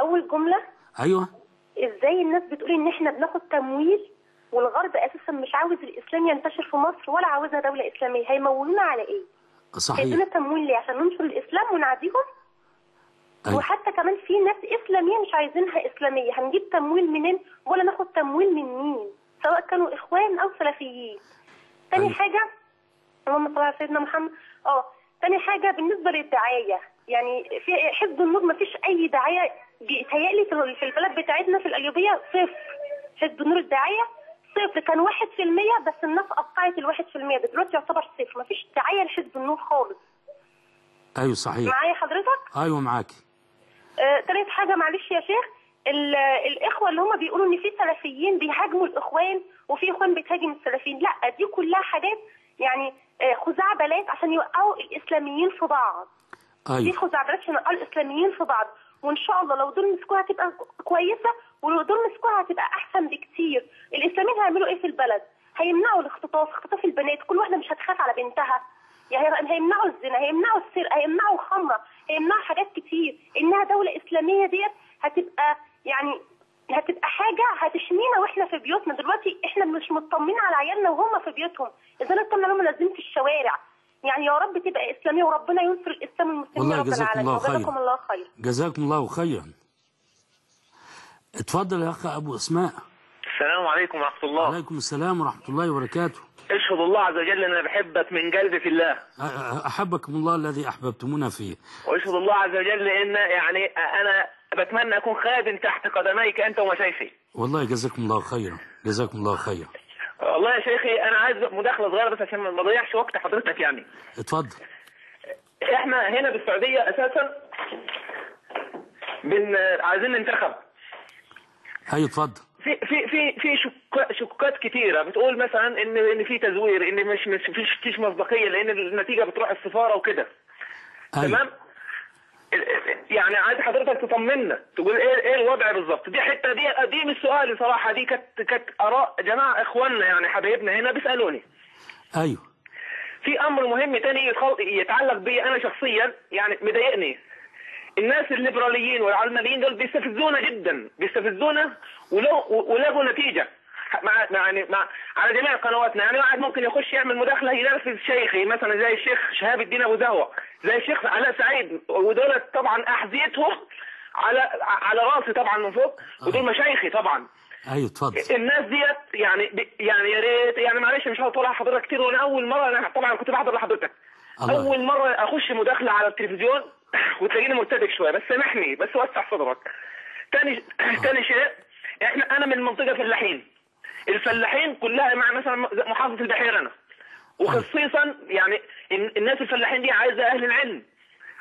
اول جمله ايوه ازاي الناس بتقول ان احنا بناخد تمويل والغرب اساسا مش عاوز الاسلام ينتشر في مصر ولا عاوزها دوله اسلاميه هيمولونا على ايه صحيح ادونا تمويل ليه عشان ننشر الاسلام ونعديهم أيوة. وحتى كمان في ناس اسلاميه مش عايزينها اسلاميه هنجيب تمويل منين ولا ناخد تمويل من مين سواء كانوا إخوان أو سلفيين ثاني أيوة. حاجة اللهم صل على سيدنا محمد اه ثاني حاجة بالنسبة للدعاية يعني في حزب النور ما فيش أي دعاية بيتهيألي في البلد بتاعتنا في الأيوبية صفر حزب النور الدعاية صفر كان واحد في المية بس الناس أبقعت الواحد في المية دلوقتي يعتبر صفر ما فيش دعاية لحزب النور خالص أيوه صحيح معايا حضرتك؟ أيوه معاكي ثالث آه، حاجة معلش يا شيخ الاخوه اللي هم بيقولوا ان في سلفيين بيهاجموا الاخوان وفي اخوان بتهاجم السلفيين لا دي كلها حاجات يعني آه، خزعبلات عشان يوقعوا الاسلاميين في بعض ايوه دي خزعبلات عشان يوقعوا الاسلاميين في بعض وان شاء الله لو دول مسكوها هتبقى كويسه ولو دول مسكوها هتبقى احسن بكتير الاسلاميين هيعملوا ايه في البلد هيمنعوا الاختطاف اختطاف البنات كل واحده مش هتخاف على بنتها يعني هيمنعوا الزنا هيمنعوا السرقه هيمنعوا الخمره هيمنعوا حاجات كتير انها دوله اسلاميه ديت هتبقى يعني هتبقى حاجه هتشمينا واحنا في بيوتنا دلوقتي احنا مش مطمنين على عيالنا وهم في بيوتهم اذا انا طمنا لهم لازم في الشوارع يعني يا رب تبقى اسلاميه وربنا ينصر الاسلام المسلمين والله جزاكم الله خير جزاكم الله خير جزاكم الله خيرا اتفضل يا اخ ابو اسماء السلام عليكم ورحمه الله وعليكم السلام ورحمه الله وبركاته اشهد الله عز وجل ان انا بحبك من قلبي في الله احبكم الله الذي احببتمونا فيه واشهد الله عز وجل ان يعني انا بتمنى أكون خادم تحت قدميك أنت ومشايخي والله جزاكم الله خيرا جزاكم الله خيرا والله يا شيخي أنا عايز مداخلة صغيرة بس عشان ما أضيعش وقت حضرتك يعني اتفضل احنا هنا بالسعودية أساسا بن... عايزين ننتخب ايوه اتفضل في في في في شكات كتيره بتقول مثلا ان ان في تزوير ان مش مش فيش مصداقيه لان النتيجه بتروح السفاره وكده أيوة. تمام يعني عايز حضرتك تطمنا تقول ايه ايه الوضع بالظبط دي حته دي قديم السؤال صراحه دي كانت كانت اراء جماعه اخواننا يعني حبايبنا هنا بيسالوني ايوه في امر مهم تاني يتعلق بي انا شخصيا يعني مضايقني الناس الليبراليين والعلمانيين دول بيستفزونا جدا بيستفزونا ولو... ولاقوا نتيجه مع يعني مع على جميع قنواتنا يعني واحد ممكن يخش يعمل مداخله ينافس شيخي مثلا زي الشيخ شهاب الدين ابو زهوه زي الشيخ علاء سعيد ودول طبعا احذيتهم على على راسي طبعا من فوق آه. ودول مشايخي طبعا ايوه اتفضل الناس ديت يعني يعني يا ريت يعني معلش مش هطول على حضرتك كتير وانا اول مره انا طبعا كنت بحضر لحضرتك اول مره اخش مداخله على التلفزيون وتلاقيني مرتبك شويه بس سامحني بس وسع صدرك تاني تاني شيء احنا انا من منطقه فلاحين الفلاحين كلها مع مثلا محافظه البحيره انا وخصيصا يعني الناس الفلاحين دي عايزه اهل العلم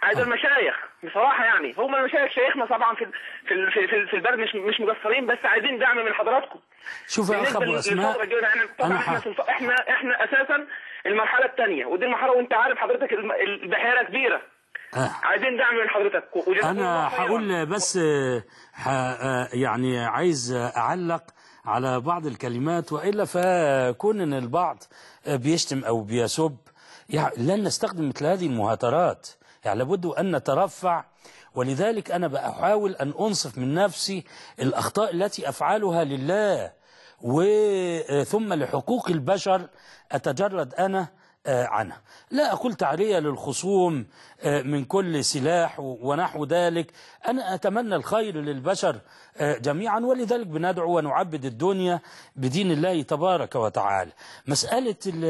عايزه المشايخ بصراحه يعني هم المشايخ شيخنا طبعا في في في, في البلد مش مش مقصرين بس عايزين دعم من حضراتكم شوف يا اخ ابو اسماء يعني احنا احنا احنا اساسا المرحله الثانيه ودي المرحله وانت عارف حضرتك البحيره كبيره آه. عايزين دعم من حضرتك انا هقول بس آه، آه، يعني عايز اعلق على بعض الكلمات وإلا فكون أن البعض بيشتم أو بيسب يعني لن نستخدم مثل هذه المهاترات يعني لابد أن نترفع ولذلك أنا بحاول أن أنصف من نفسي الأخطاء التي أفعلها لله وثم لحقوق البشر أتجرد أنا آه، عنها لا أقول تعرية للخصوم آه، من كل سلاح ونحو ذلك أنا أتمنى الخير للبشر آه، جميعا ولذلك بندعو ونعبد الدنيا بدين الله تبارك وتعالى مسألة ال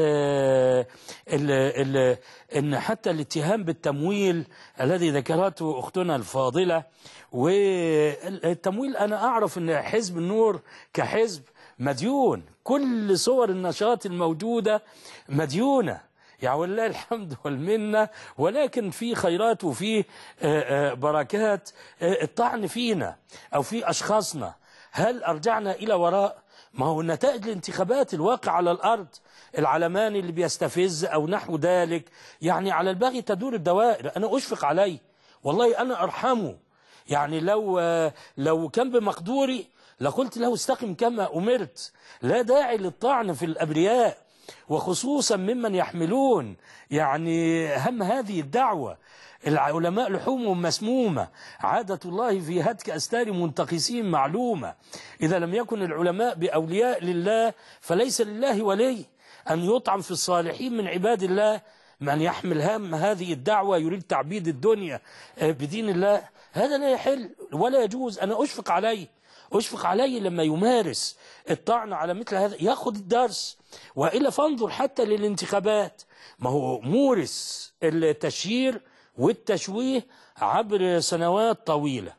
ال ال أن حتى الاتهام بالتمويل الذي ذكرته أختنا الفاضلة والتمويل أنا أعرف أن حزب النور كحزب مديون كل صور النشاط الموجودة مديونة يعني ولله الحمد والمنة ولكن في خيرات وفي آه، آه، بركات آه، الطعن فينا أو في أشخاصنا هل أرجعنا إلى وراء ما هو نتائج الانتخابات الواقع على الأرض العلماني اللي بيستفز أو نحو ذلك يعني على الباغي تدور الدوائر أنا أشفق عليه والله أنا أرحمه يعني لو لو كان بمقدوري لقلت له استقم كما أمرت لا داعي للطعن في الأبرياء وخصوصا ممن يحملون يعني هم هذه الدعوة العلماء لحومهم مسمومة عادة الله في هتك أستار منتقسين معلومة إذا لم يكن العلماء بأولياء لله فليس لله ولي أن يطعم في الصالحين من عباد الله من يحمل هم هذه الدعوة يريد تعبيد الدنيا آه، بدين الله هذا لا يحل ولا يجوز أنا أشفق عليه أشفق عليه لما يمارس الطعن على مثل هذا ياخد الدرس وإلا فانظر حتى للانتخابات ما هو مورس التشهير والتشويه عبر سنوات طويلة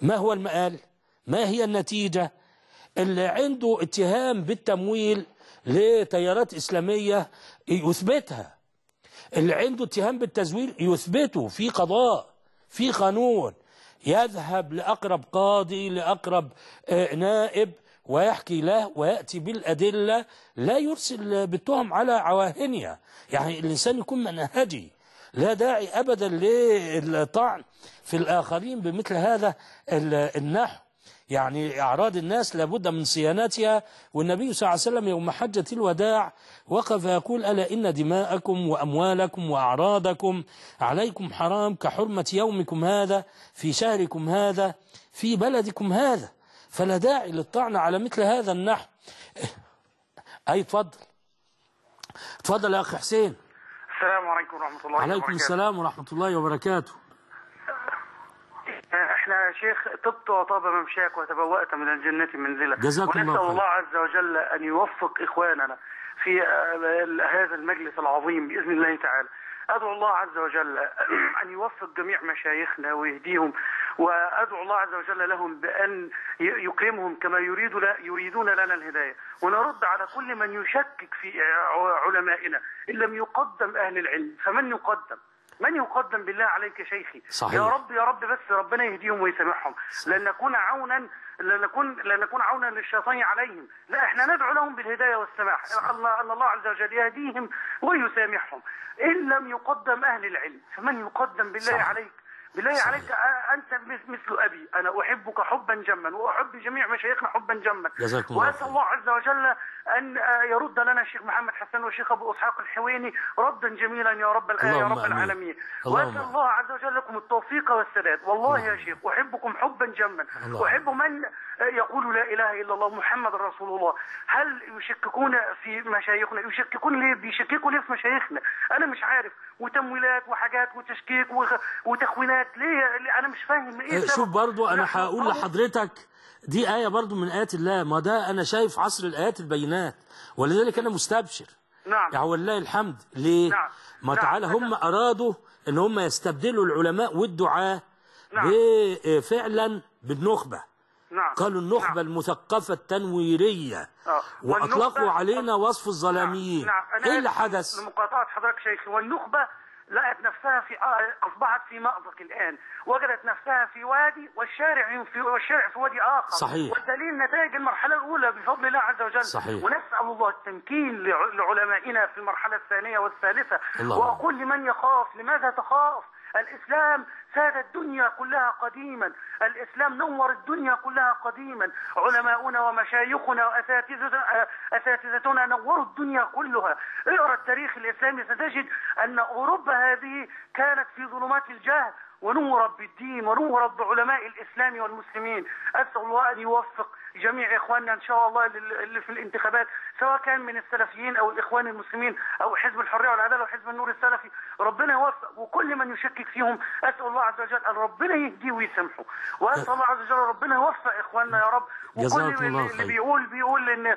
ما هو المآل ما هي النتيجة اللي عنده اتهام بالتمويل لتيارات إسلامية يثبتها اللي عنده اتهام بالتزوير يثبته في قضاء في قانون يذهب لأقرب قاضي لأقرب آه، نائب ويحكي له ويأتي بالأدلة لا يرسل بالتهم على عواهنها يعني الإنسان يكون منهجي لا داعي أبدا للطعن في الآخرين بمثل هذا النحو يعني أعراض الناس لابد من صيانتها والنبي صلى الله عليه وسلم يوم حجة الوداع وقف يقول ألا إن دماءكم وأموالكم وأعراضكم عليكم حرام كحرمة يومكم هذا في شهركم هذا في بلدكم هذا فلا داعي للطعن على مثل هذا النحو أي تفضل تفضل يا أخي حسين السلام عليكم ورحمة الله وبركاته عليكم السلام ورحمة الله وبركاته احنا يا شيخ طبت وطاب ممشاك وتبوأت من الجنة منزلة جزاك الله خير الله عز وجل أن يوفق إخواننا في آه، هذا المجلس العظيم بإذن الله تعالى أدعو الله عز وجل أن يوفق جميع مشايخنا ويهديهم وأدعو الله عز وجل لهم بأن يكرمهم كما يريد يريدون لنا الهداية ونرد على كل من يشكك في علمائنا إن لم يقدم أهل العلم فمن يقدم من يقدم بالله عليك يا شيخي صحيح. يا رب يا رب بس ربنا يهديهم ويسامحهم نكون عونا لنكون لنكون عونا للشيطان عليهم لا احنا ندعو لهم بالهدايه والسماح الله ان الله عز وجل يهديهم ويسامحهم ان لم يقدم اهل العلم فمن يقدم بالله صحيح. عليك بالله صحيح. عليك أنت مثل أبي أنا أحبك حبا جما وأحب جميع مشايخنا حبا جما وأسأل الله عز وجل أن يرد لنا الشيخ محمد حسن والشيخ أبو إسحاق الحويني ردا جميلا يا رب يا رب العالمين وأسأل الله عز وجل لكم التوفيق والسداد والله يا شيخ أحبكم حبا جما أحب من يقول لا إله إلا الله محمد رسول الله هل يشككون في مشايخنا يشككون ليه بيشككوا ليه في مشايخنا أنا مش عارف وتمويلات وحاجات وتشكيك وتخوينات كانت ليه انا مش فاهم ايه, إيه، شوف برضو انا هقول لحضرتك دي آية برضو من آيات الله ما ده أنا شايف عصر الآيات البينات ولذلك أنا مستبشر نعم يعني والله الحمد ليه نعم. ما نعم. تعالى هم أرادوا أن هم يستبدلوا العلماء والدعاة نعم. إيه، فعلا بالنخبة نعم. قالوا النخبة نعم. المثقفة التنويرية آه. وأطلقوا علينا وصف الظلاميين نعم. نعم. إيه اللي حدث؟ لمقاطعة حضرتك شيخي والنخبة لقت نفسها في آه، أصبحت في مأزق الآن وجدت نفسها في وادي والشارع في والشارع في وادي آخر صحيح والدليل نتائج المرحلة الأولى بفضل الله عز وجل صحيح ونسأل الله التمكين لعلمائنا في المرحلة الثانية والثالثة الله وأقول لمن يخاف لماذا تخاف الإسلام ساد الدنيا كلها قديما الإسلام نور الدنيا كلها قديما علماؤنا ومشايخنا وأساتذتنا نوروا الدنيا كلها اقرأ التاريخ الإسلامي ستجد أن أوروبا هذه كانت في ظلمات الجهل ونور بالدين ونور بعلماء الإسلام والمسلمين أسأل الله أن يوفق جميع إخواننا إن شاء الله اللي في الانتخابات سواء كان من السلفيين أو الإخوان المسلمين أو حزب الحرية والعدالة وحزب النور السلفي ربنا يوفق وكل من يشكك فيهم أسأل الله عز وجل أن ربنا يهديه ويسامحه وأسأل الله عز وجل ربنا يوفق إخواننا يا رب وكل الله اللي بيقول بيقول إن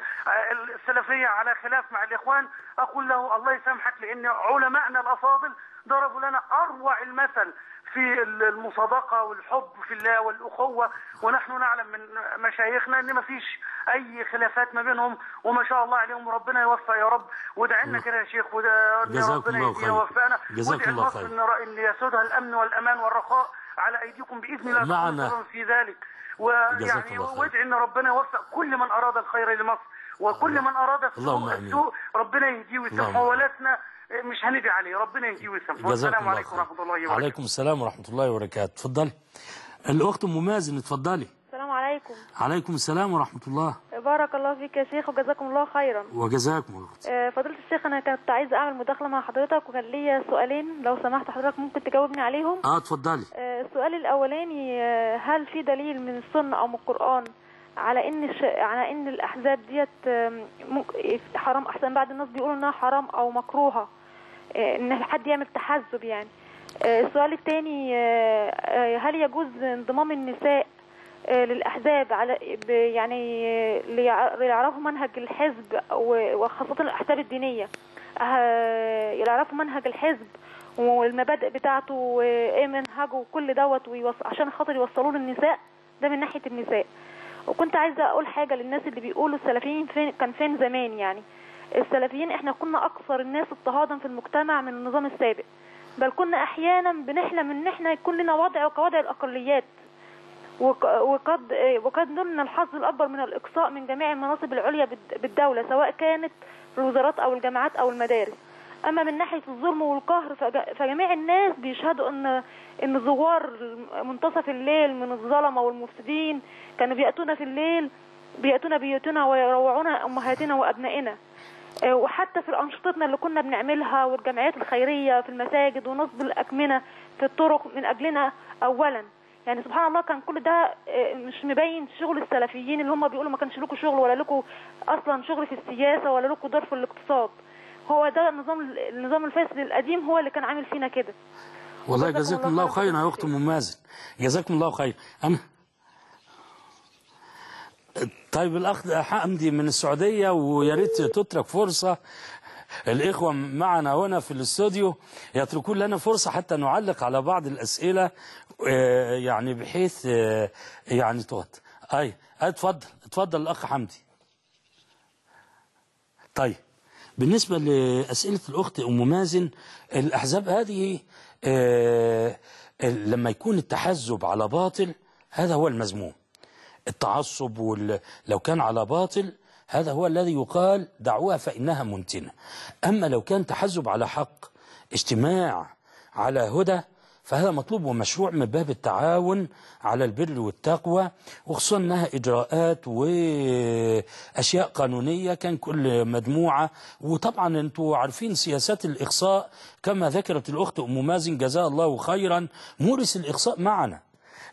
السلفية على خلاف مع الإخوان أقول له الله يسامحك لأن علمائنا الأفاضل ضربوا لنا أروع المثل في المصادقة والحب في الله والأخوة ونحن نعلم من مشايخنا أن ما فيش أي خلافات ما بينهم وما شاء الله عليهم وربنا يوفق يا رب وادعي لنا كده يا شيخ ربنا يوفقنا وادعي مصر أن يسودها الأمن والأمان والرخاء على أيديكم بإذن الله معنا في ذلك ويعني وادعي أن ربنا يوفق كل من أراد الخير لمصر وكل من أراد السوء ربنا يهديه ويسامحه ولاتنا إيه، مش هندي عليه ربنا يهديه ويسامحه السلام عليكم ورحمه الله وبركاته وعليكم السلام ورحمه الله وبركاته اتفضلي الاخت ام مازن اتفضلي السلام عليكم عليكم السلام ورحمه الله بارك الله فيك يا شيخ وجزاكم الله خيرا وجزاكم الله إيه، فضيله الشيخ انا كنت عايز اعمل مداخله مع حضرتك وكان ليا سؤالين لو سمحت حضرتك ممكن تجاوبني عليهم اه اتفضلي إيه، السؤال الاولاني هل في دليل من السنه او من القران على ان ش... على ان الاحزاب ديت ممكن... حرام احسن بعد الناس بيقولوا انها حرام او مكروهه آه، ان حد يعمل تحزب يعني آه، السؤال الثاني آه، هل يجوز انضمام النساء للاحزاب على يعني ليعرفوا منهج الحزب وخاصه الاحزاب الدينيه يعرفوا منهج الحزب والمبادئ بتاعته وايه منهجه وكل دوت ويوص... عشان خاطر يوصلوه للنساء ده من ناحيه النساء وكنت عايزه اقول حاجه للناس اللي بيقولوا السلفيين فين كان فين زمان يعني السلفيين احنا كنا اكثر الناس اضطهادا في المجتمع من النظام السابق بل كنا احيانا بنحلم ان احنا يكون لنا وضع كوضع الاقليات وقد وقد نلنا الحظ الاكبر من الاقصاء من جميع المناصب العليا بالدوله سواء كانت في الوزارات او الجامعات او المدارس اما من ناحيه الظلم والقهر فجميع الناس بيشهدوا ان ان زوار منتصف الليل من الظلمه والمفسدين كانوا بياتونا في الليل بياتونا بيوتنا ويروعونا امهاتنا وابنائنا آه، وحتى في انشطتنا اللي كنا بنعملها والجمعيات الخيريه في المساجد ونصب الاكمنه في الطرق من اجلنا اولا يعني سبحان الله كان كل ده آه، مش مبين شغل السلفيين اللي هم بيقولوا ما كانش لكم شغل ولا لكم اصلا شغل في السياسه ولا لكم دور في الاقتصاد هو ده النظام النظام الفاسد القديم هو اللي كان عامل فينا كده والله جزاكم الله خيرا يا اخت ام مازن جزاكم الله خيرا انا طيب الاخ حمدي من السعوديه ويا ريت تترك فرصه الإخوة معنا هنا في الاستوديو يتركون لنا فرصة حتى نعلق على بعض الأسئلة آه، يعني بحيث آه، يعني توت أي اتفضل اتفضل الأخ حمدي طيب بالنسبة لأسئلة الأخت أم مازن الأحزاب هذه آه، لما يكون التحزب على باطل هذا هو المذموم التعصب وال... لو كان على باطل هذا هو الذي يقال دعوها فإنها منتنة أما لو كان تحزب على حق اجتماع على هدى فهذا مطلوب ومشروع من باب التعاون على البر والتقوى وخصوصا انها اجراءات واشياء قانونيه كان كل مجموعه وطبعا انتم عارفين سياسات الاقصاء كما ذكرت الاخت ام مازن جزاها الله خيرا مورس الاقصاء معنا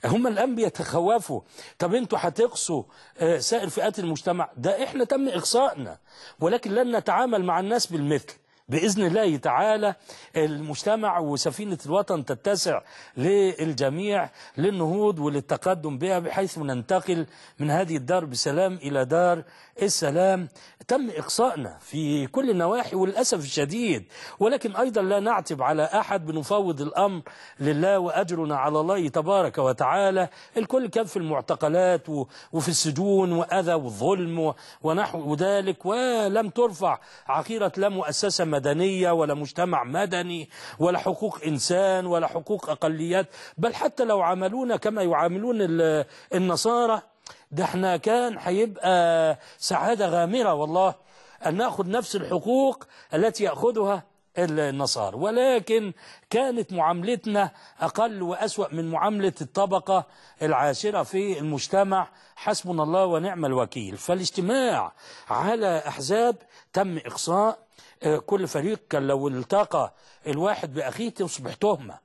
هم الان بيتخوفوا طب انتوا هتقصوا آه، سائر فئات المجتمع ده احنا تم اقصائنا ولكن لن نتعامل مع الناس بالمثل بإذن الله تعالى المجتمع وسفينة الوطن تتسع للجميع للنهوض وللتقدم بها بحيث ننتقل من هذه الدار بسلام إلى دار السلام تم إقصائنا في كل النواحي وللأسف الشديد ولكن أيضا لا نعتب على أحد بنفوض الأمر لله وأجرنا على الله تبارك وتعالى الكل كان في المعتقلات وفي السجون وأذى وظلم ونحو ذلك ولم ترفع عقيرة لا مؤسسة مدنية ولا مجتمع مدني ولا حقوق إنسان ولا حقوق أقليات بل حتى لو عملونا كما يعاملون النصارى ده احنا كان هيبقى آه، سعادة غامرة والله أن نأخذ نفس الحقوق التي يأخذها النصارى ولكن كانت معاملتنا أقل وأسوأ من معاملة الطبقة العاشرة في المجتمع حسبنا الله ونعم الوكيل فالاجتماع على أحزاب تم إقصاء آه، كل فريق كان لو التقى الواحد بأخيه تصبح تهمة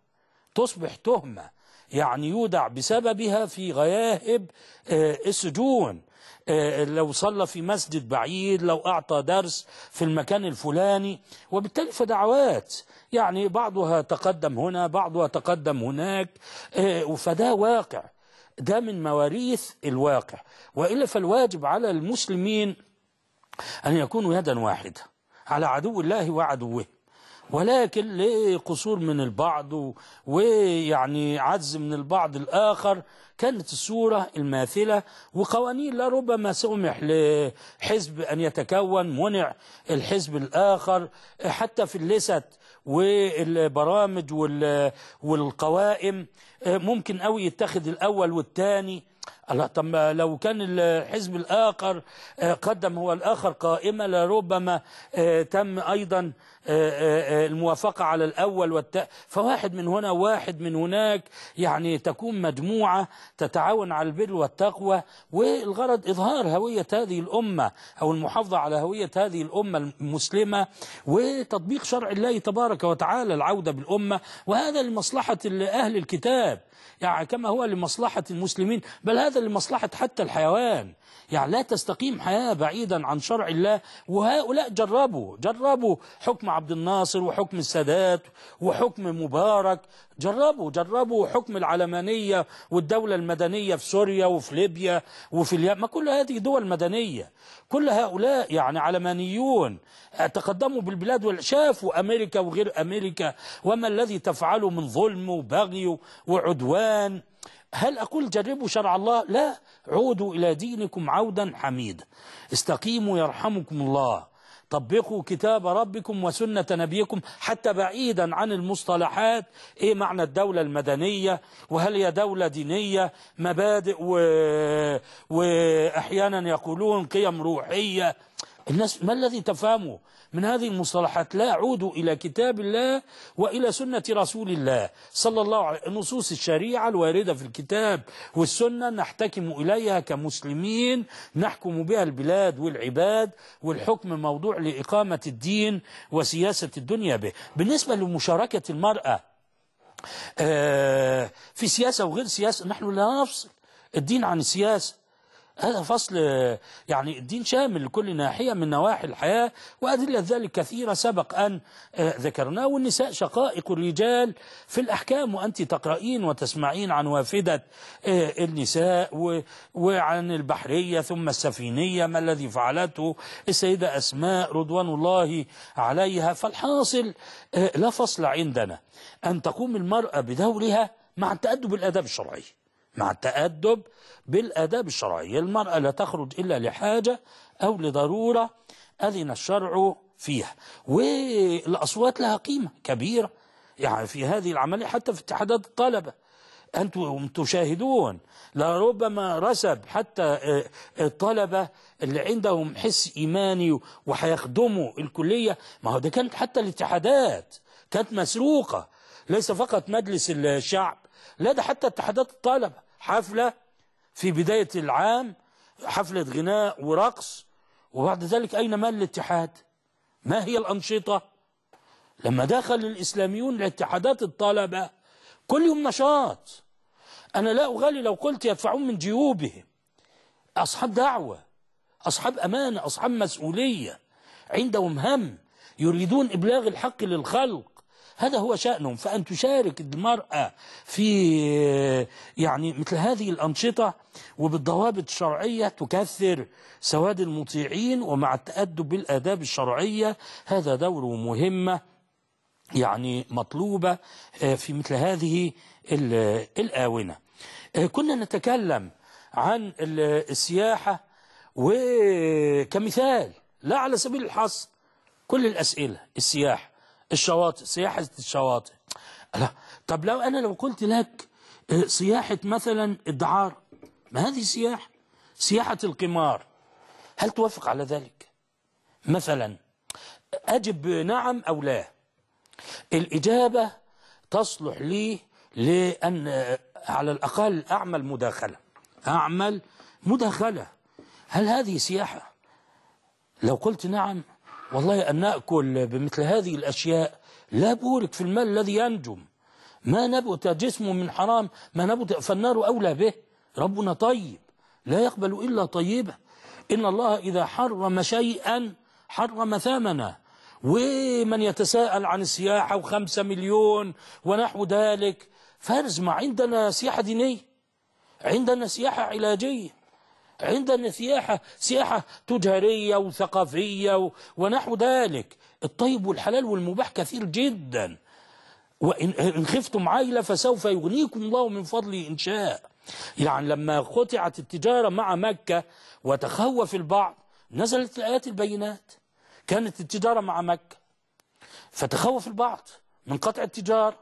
تصبح تهمة يعني يودع بسببها في غياهب السجون آه، آه، لو صلى في مسجد بعيد لو أعطى درس في المكان الفلاني وبالتالي فدعوات يعني بعضها تقدم هنا بعضها تقدم هناك آه، فده واقع ده من مواريث الواقع وإلا فالواجب على المسلمين أن يكونوا يدا واحدة على عدو الله وعدوه ولكن لقصور من البعض ويعني عجز من البعض الآخر كانت الصورة الماثلة وقوانين لا ربما سمح لحزب أن يتكون منع الحزب الآخر حتى في اللست والبرامج والقوائم ممكن قوي يتخذ الأول والثاني الله طب لو كان الحزب الآخر آه، قدم هو الآخر قائمة لربما آه، تم أيضا آه، الموافقة على الأول والت... فواحد من هنا واحد من هناك يعني تكون مجموعة تتعاون على البر والتقوى والغرض إظهار هوية هذه الأمة أو المحافظة على هوية هذه الأمة المسلمة وتطبيق شرع الله تبارك وتعالى العودة بالأمة وهذا لمصلحة أهل الكتاب يعني كما هو لمصلحة المسلمين بل هذا لمصلحة حتى الحيوان يعني لا تستقيم حياة بعيدا عن شرع الله وهؤلاء جربوا جربوا حكم عبد الناصر وحكم السادات وحكم مبارك جربوا جربوا حكم العلمانية والدولة المدنية في سوريا وفي ليبيا وفي اليمن ما كل هذه دول مدنية كل هؤلاء يعني علمانيون تقدموا بالبلاد وشافوا أمريكا وغير أمريكا وما الذي تفعله من ظلم وبغي وعدوان هل أقول جربوا شرع الله لا عودوا إلى دينكم عودا حميدا استقيموا يرحمكم الله طبقوا كتاب ربكم وسنة نبيكم حتى بعيدا عن المصطلحات ايه معنى الدولة المدنية وهل هي دولة دينية مبادئ و... واحيانا يقولون قيم روحية الناس ما الذي تفهمه من هذه المصطلحات لا يعود إلى كتاب الله وإلى سنة رسول الله صلى الله عليه وسلم نصوص الشريعة الواردة في الكتاب والسنة نحتكم إليها كمسلمين نحكم بها البلاد والعباد والحكم موضوع لإقامة الدين وسياسة الدنيا به بالنسبة لمشاركة المرأة آه، في سياسة وغير سياسة نحن لا نفصل الدين عن السياسة هذا فصل يعني الدين شامل لكل ناحية من نواحي الحياة وأدلة ذلك كثيرة سبق أن آه، ذكرناه والنساء شقائق الرجال في الأحكام وأنت تقرأين وتسمعين عن وافدة آه، النساء وعن البحرية ثم السفينية ما الذي فعلته السيدة أسماء رضوان الله عليها فالحاصل آه، لا فصل عندنا أن تقوم المرأة بدورها مع التأدب الأداب الشرعي مع التأدب بالآداب الشرعية المرأة لا تخرج إلا لحاجة أو لضرورة أذن الشرع فيها والأصوات لها قيمة كبيرة يعني في هذه العملية حتى في اتحادات الطلبة أنتم تشاهدون لربما رسب حتى آه، الطلبة اللي عندهم حس إيماني وحيخدموا الكلية ما هو ده كانت حتى الاتحادات كانت مسروقة ليس فقط مجلس الشعب لا ده حتى اتحادات الطلبة حفلة في بداية العام حفلة غناء ورقص وبعد ذلك أين مال الاتحاد ما هي الأنشطة لما دخل الإسلاميون لاتحادات الطلبة كل يوم نشاط أنا لا أغالي لو قلت يدفعون من جيوبهم أصحاب دعوة أصحاب أمانة أصحاب مسؤولية عندهم هم يريدون إبلاغ الحق للخلق هذا هو شأنهم فأن تشارك المرأة في يعني مثل هذه الأنشطة وبالضوابط الشرعية تكثر سواد المطيعين ومع التأدب بالآداب الشرعية هذا دور مهمة يعني مطلوبة آه، في مثل هذه الآونة آه، كنا نتكلم عن السياحة وكمثال لا على سبيل الحصر كل الأسئلة السياحة الشواطئ سياحة الشواطئ لا طب لو أنا لو قلت لك آه، سياحة مثلا الدعارة ما هذه سياحة سياحة القمار هل توافق على ذلك مثلا أجب نعم أو لا الإجابة تصلح لي لأن آه، على الأقل أعمل مداخلة أعمل مداخلة هل هذه سياحة لو قلت نعم والله أن نأكل بمثل هذه الأشياء لا بورك في المال الذي ينجم ما نبت جسمه من حرام ما نبت فالنار أولى به ربنا طيب لا يقبل إلا طيبه إن الله إذا حرم شيئا حرم ثمنه ومن يتساءل عن السياحة وخمسة مليون ونحو ذلك فارز ما عندنا سياحة دينية عندنا سياحة علاجية عندنا سياحة سياحة تجارية وثقافية ونحو ذلك الطيب والحلال والمباح كثير جدا وإن خفتم عائلة فسوف يغنيكم الله من فضله إن شاء يعني لما قطعت التجارة مع مكة وتخوف البعض نزلت الآيات البينات كانت التجارة مع مكة فتخوف البعض من قطع التجارة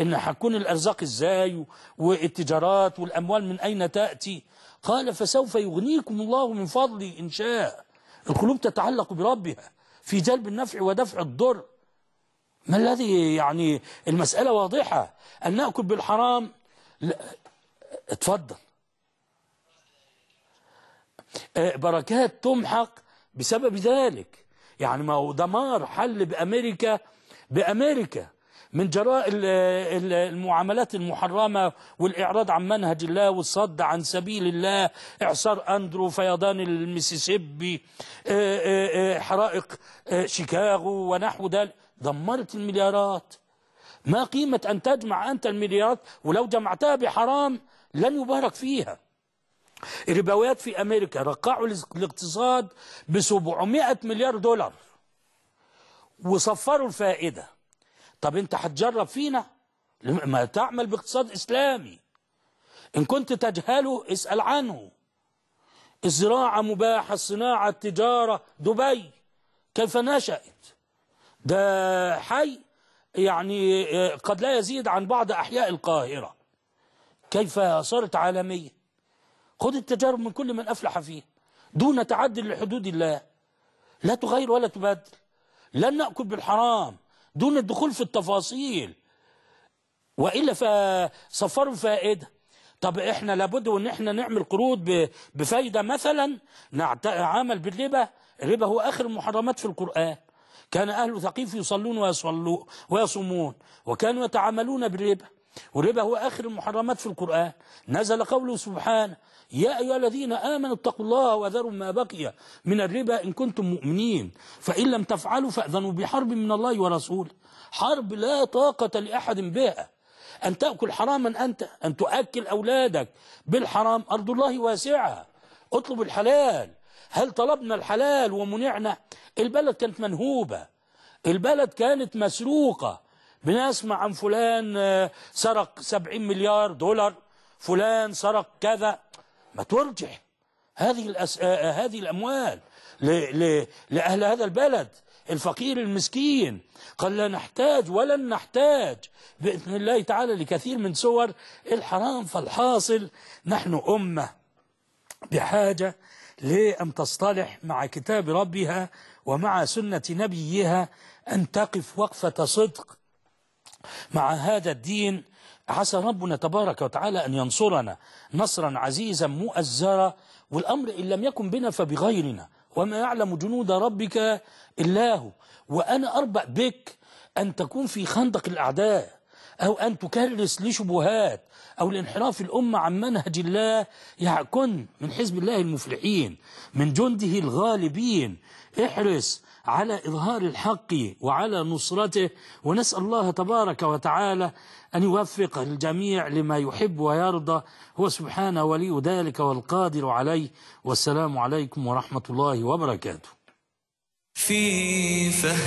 إن هتكون الأرزاق إزاي والتجارات والأموال من أين تأتي قال فسوف يغنيكم الله من فضله إن شاء القلوب تتعلق بربها في جلب النفع ودفع الضر ما الذي يعني المسألة واضحة أن نأكل بالحرام لا اتفضل أه، بركات تمحق بسبب ذلك يعني ما هو دمار حل بأمريكا بأمريكا من جراء المعاملات المحرمة والإعراض عن منهج الله والصد عن سبيل الله إعصار أندرو فيضان المسيسيبي آه، آه، آه، حرائق شيكاغو ونحو ذلك دمرت المليارات ما قيمة أن تجمع أنت المليارات ولو جمعتها بحرام لن يبارك فيها الربويات في أمريكا رقعوا الاقتصاد ب 700 مليار دولار وصفروا الفائده طب انت هتجرب فينا ما تعمل باقتصاد اسلامي ان كنت تجهله اسأل عنه الزراعة مباحة الصناعة التجارة دبي كيف نشأت ده حي يعني آه، قد لا يزيد عن بعض أحياء القاهرة كيف صارت عالمية خذ التجارب من كل من أفلح فيه دون تعدل لحدود الله لا تغير ولا تبدل لن نأكل بالحرام دون الدخول في التفاصيل وإلا فصفروا فائدة طب احنا لابد ان احنا نعمل قروض بفايدة مثلا نعامل بالربا الربا هو اخر المحرمات في القرآن كان أهل ثقيف يصلون ويصلون ويصومون وكانوا يتعاملون بالربا والربا هو آخر المحرمات في القرآن نزل قوله سبحانه يا أيها الذين آمنوا اتقوا الله وذروا ما بقي من الربا إن كنتم مؤمنين فإن لم تفعلوا فأذنوا بحرب من الله ورسوله حرب لا طاقة لأحد بها أن تأكل حراما أنت أن تؤكل أولادك بالحرام أرض الله واسعة اطلب الحلال هل طلبنا الحلال ومنعنا البلد كانت منهوبة البلد كانت مسروقة بنسمع عن فلان آه، سرق 70 مليار دولار فلان سرق كذا ما ترجع هذه الأس... آه، آه، هذه الأموال ل... ل... لأهل هذا البلد الفقير المسكين قال لا نحتاج ولن نحتاج بإذن الله تعالى لكثير من صور الحرام فالحاصل نحن أمة بحاجة لأن تصطلح مع كتاب ربها ومع سنة نبيها أن تقف وقفة صدق مع هذا الدين عسى ربنا تبارك وتعالى أن ينصرنا نصرا عزيزا مؤزرا والأمر إن لم يكن بنا فبغيرنا وما يعلم جنود ربك إلا هو وأنا أربأ بك أن تكون في خندق الأعداء أو أن تكرس لشبهات أو لانحراف الأمة عن منهج الله يعكن من حزب الله المفلحين من جنده الغالبين احرص على إظهار الحق وعلى نصرته ونسأل الله تبارك وتعالى أن يوفق الجميع لما يحب ويرضى هو سبحانه ولي ذلك والقادر عليه والسلام عليكم ورحمة الله وبركاته في فهم